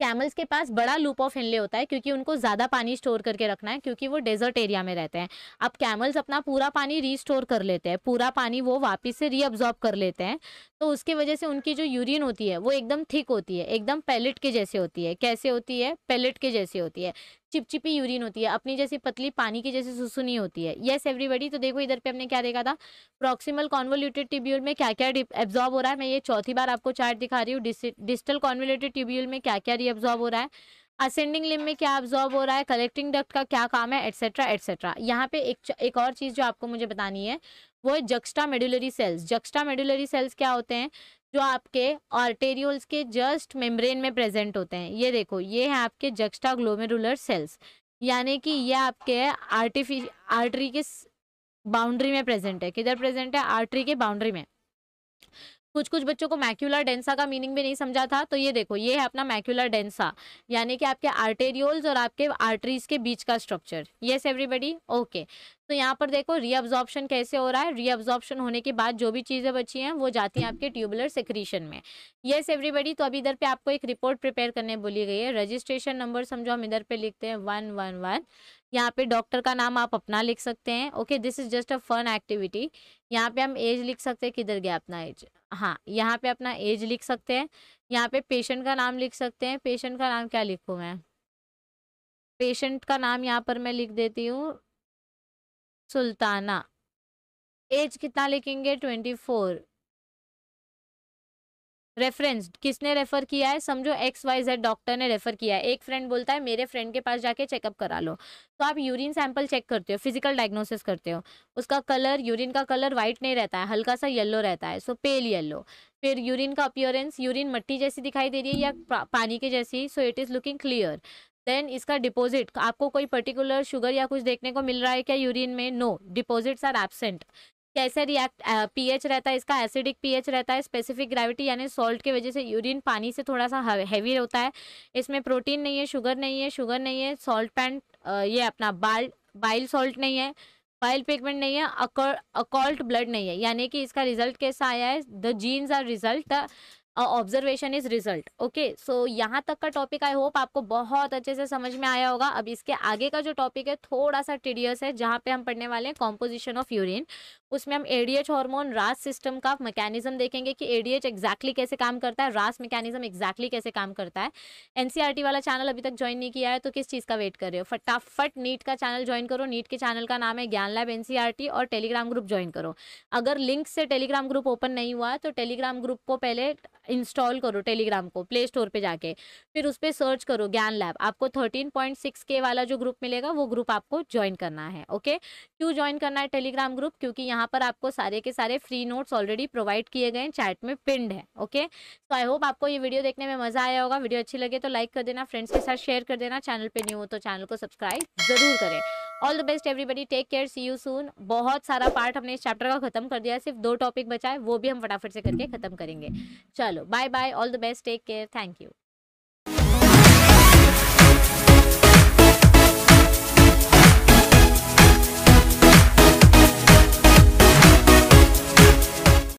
कैमल्स के पास बड़ा लूप ऑफ हिनले होता है क्योंकि उनको ज़्यादा पानी स्टोर करके रखना है क्योंकि वो डेजर्ट एरिया में रहते हैं अब कैमल्स अपना पूरा पानी रीस्टोर कर लेते हैं पूरा पानी वो वापस से रीअब्जॉर्ब कर लेते हैं तो उसकी वजह से उनकी जो यूरिन होती है वो एकदम थिक होती है एकदम पैलेट के जैसे होती है कैसे होती है पैलेट के जैसे होती है चिपचिपी यूरिन होती है अपनी जैसी पतली पानी की जैसी सुसुनी होती है येस एवरीबडी तो देखो इधर पे हमने क्या देखा था प्रॉक्सिमल कॉन्वोल्यूटेड ट्यूब्यूल में क्या क्या एब्जॉर्ब हो रहा है मैं ये चौथी बार आपको चार्ट दिखा रही हूँ डिस्टल कॉन्वोल्यूटेड ट्यूब्यूल में क्या क्या रीअब्जॉर्ब हो रहा है असेंडिंग लिम में क्या ऑब्जॉर्व हो रहा है कलेक्टिंग डक्ट का क्या काम है एटसेट्रा एटसेट्रा यहाँ पे एक एक और चीज़ जो आपको मुझे बतानी है वो है juxtamedullary cells juxtamedullary cells क्या होते हैं जो आपके आर्टेरियोल्स के जस्ट मेम्ब्रेन में प्रेजेंट होते हैं ये देखो ये है आपके जक्स्टा ग्लोमेरुलर सेल्स यानी कि ये आपके आर्टिफिश आर्टरी के बाउंड्री में प्रेजेंट है किधर प्रेजेंट है आर्टरी के बाउंड्री में कुछ कुछ बच्चों को मैक्यूलर डेंसा का मीनिंग भी नहीं समझा था तो ये देखो ये है अपना मैक्यूलर डेंसा यानी कि आपके आर्टेरियोल्स और आपके आर्टरीज के बीच का स्ट्रक्चर येस एवरीबडी ओके तो यहाँ पर देखो रीअब्जॉर्प्शन कैसे हो रहा है रीअब्जॉर्प्शन होने के बाद जो भी चीज़ें बची हैं वो जाती हैं आपके ट्यूबुलर सेक्रीशन में येस एवरीबडी तो अभी इधर पे आपको एक रिपोर्ट प्रिपेयर करने बोली गई है रजिस्ट्रेशन नंबर समझो हम इधर पे लिखते हैं वन वन वन यहाँ पे डॉक्टर का नाम आप अपना लिख सकते हैं okay this is just a fun activity यहाँ पे हम एज लिख सकते हैं किधर गया अपना एज हाँ यहाँ पे अपना एज लिख सकते हैं यहाँ पे पेशेंट का नाम लिख सकते हैं पेशेंट का नाम क्या लिखूँ मैं पेशेंट का नाम यहाँ पर मैं लिख देती हूँ सुल्ताना एज कितना लिखेंगे ट्वेंटी फोर रेफरेंस किसने रेफर किया है समझो एक्स वाई जेड डॉक्टर ने रेफर किया है एक फ्रेंड बोलता है मेरे फ्रेंड के पास जाके चेकअप करा लो तो आप यूरिन सैंपल चेक करते हो फिजिकल डायग्नोसिस करते हो उसका कलर यूरिन का कलर व्हाइट नहीं रहता है हल्का सा येलो रहता है सो पेल येलो फिर यूरिन का अपियरेंस यूरिन मट्टी जैसी दिखाई दे रही है या पानी के जैसी so it is looking clear then इसका डिपॉजिट आपको कोई पर्टिकुलर शुगर या कुछ देखने को मिल रहा है क्या यूरिन में नो डिपॉजिट्स आर एबसेंट कैसे रिएक्ट पीएच रहता है इसका एसिडिक पीएच रहता है स्पेसिफिक ग्रेविटी यानी सॉल्ट की वजह से यूरिन पानी से थोड़ा सा हैवी होता है इसमें प्रोटीन नहीं है शुगर नहीं है शुगर नहीं है सॉल्ट पैंट ये अपना बाल बाइल सॉल्ट नहीं है बाइल पिगमेंट नहीं है अकॉल्ट ब्लड नहीं है यानी कि इसका रिजल्ट कैसा आया है the genes are result observation is result okay so यहाँ तक का टॉपिक आई होप आपको बहुत अच्छे से समझ में आया होगा अब इसके आगे का जो टॉपिक है थोड़ा सा टीडियस है जहाँ पे हम पढ़ने वाले हैं कॉम्पोजिशन ऑफ यूरिन उसमें हम एडीएच हार्मोन रास सिस्टम का मैकेनिज्म देखेंगे कि एडीएच एक्जैक्टली कैसे काम करता है रास मैकेनिज्म एक्जैक्टली कैसे काम करता है एनसीईआरटी e वाला चैनल अभी तक ज्वाइन नहीं किया है तो किस चीज़ का वेट कर रहे हो फटाफट नीट का चैनल ज्वाइन करो नीट के चैनल का नाम है ज्ञान लैब एनसीईआरटी और टेलीग्राम ग्रुप ज्वाइन करो अगर लिंक से टेलीग्राम ग्रुप ओपन नहीं हुआ है तो टेलीग्राम ग्रुप को पहले इंस्टॉल करो टेलीग्राम को प्ले स्टोर पर जाके फिर उस पर सर्च करो ज्ञान लैब आपको थर्टीन पॉइंट सिक्स के वाला जो ग्रुप मिलेगा वो ग्रुप आपको ज्वाइन करना है ओके क्यों ज्वाइन करना है टेलीग्राम ग्रुप क्योंकि यहाँ पर आपको सारे के सारे फ्री नोट्स ऑलरेडी प्रोवाइड किए गए चैट में पिंड है ओके सो आई होप आपको ये वीडियो देखने में मजा आया होगा वीडियो अच्छी लगे तो लाइक कर देना फ्रेंड्स के साथ शेयर कर देना चैनल पर न्यू हो तो चैनल को सब्सक्राइब जरूर करें all the best everybody take care see you soon बहुत सारा पार्ट हमने इस चैप्टर का खत्म कर दिया सिर्फ दो टॉपिक बचा है वो भी हम फटाफट से करके खत्म करेंगे चलो bye bye all the best take care thank you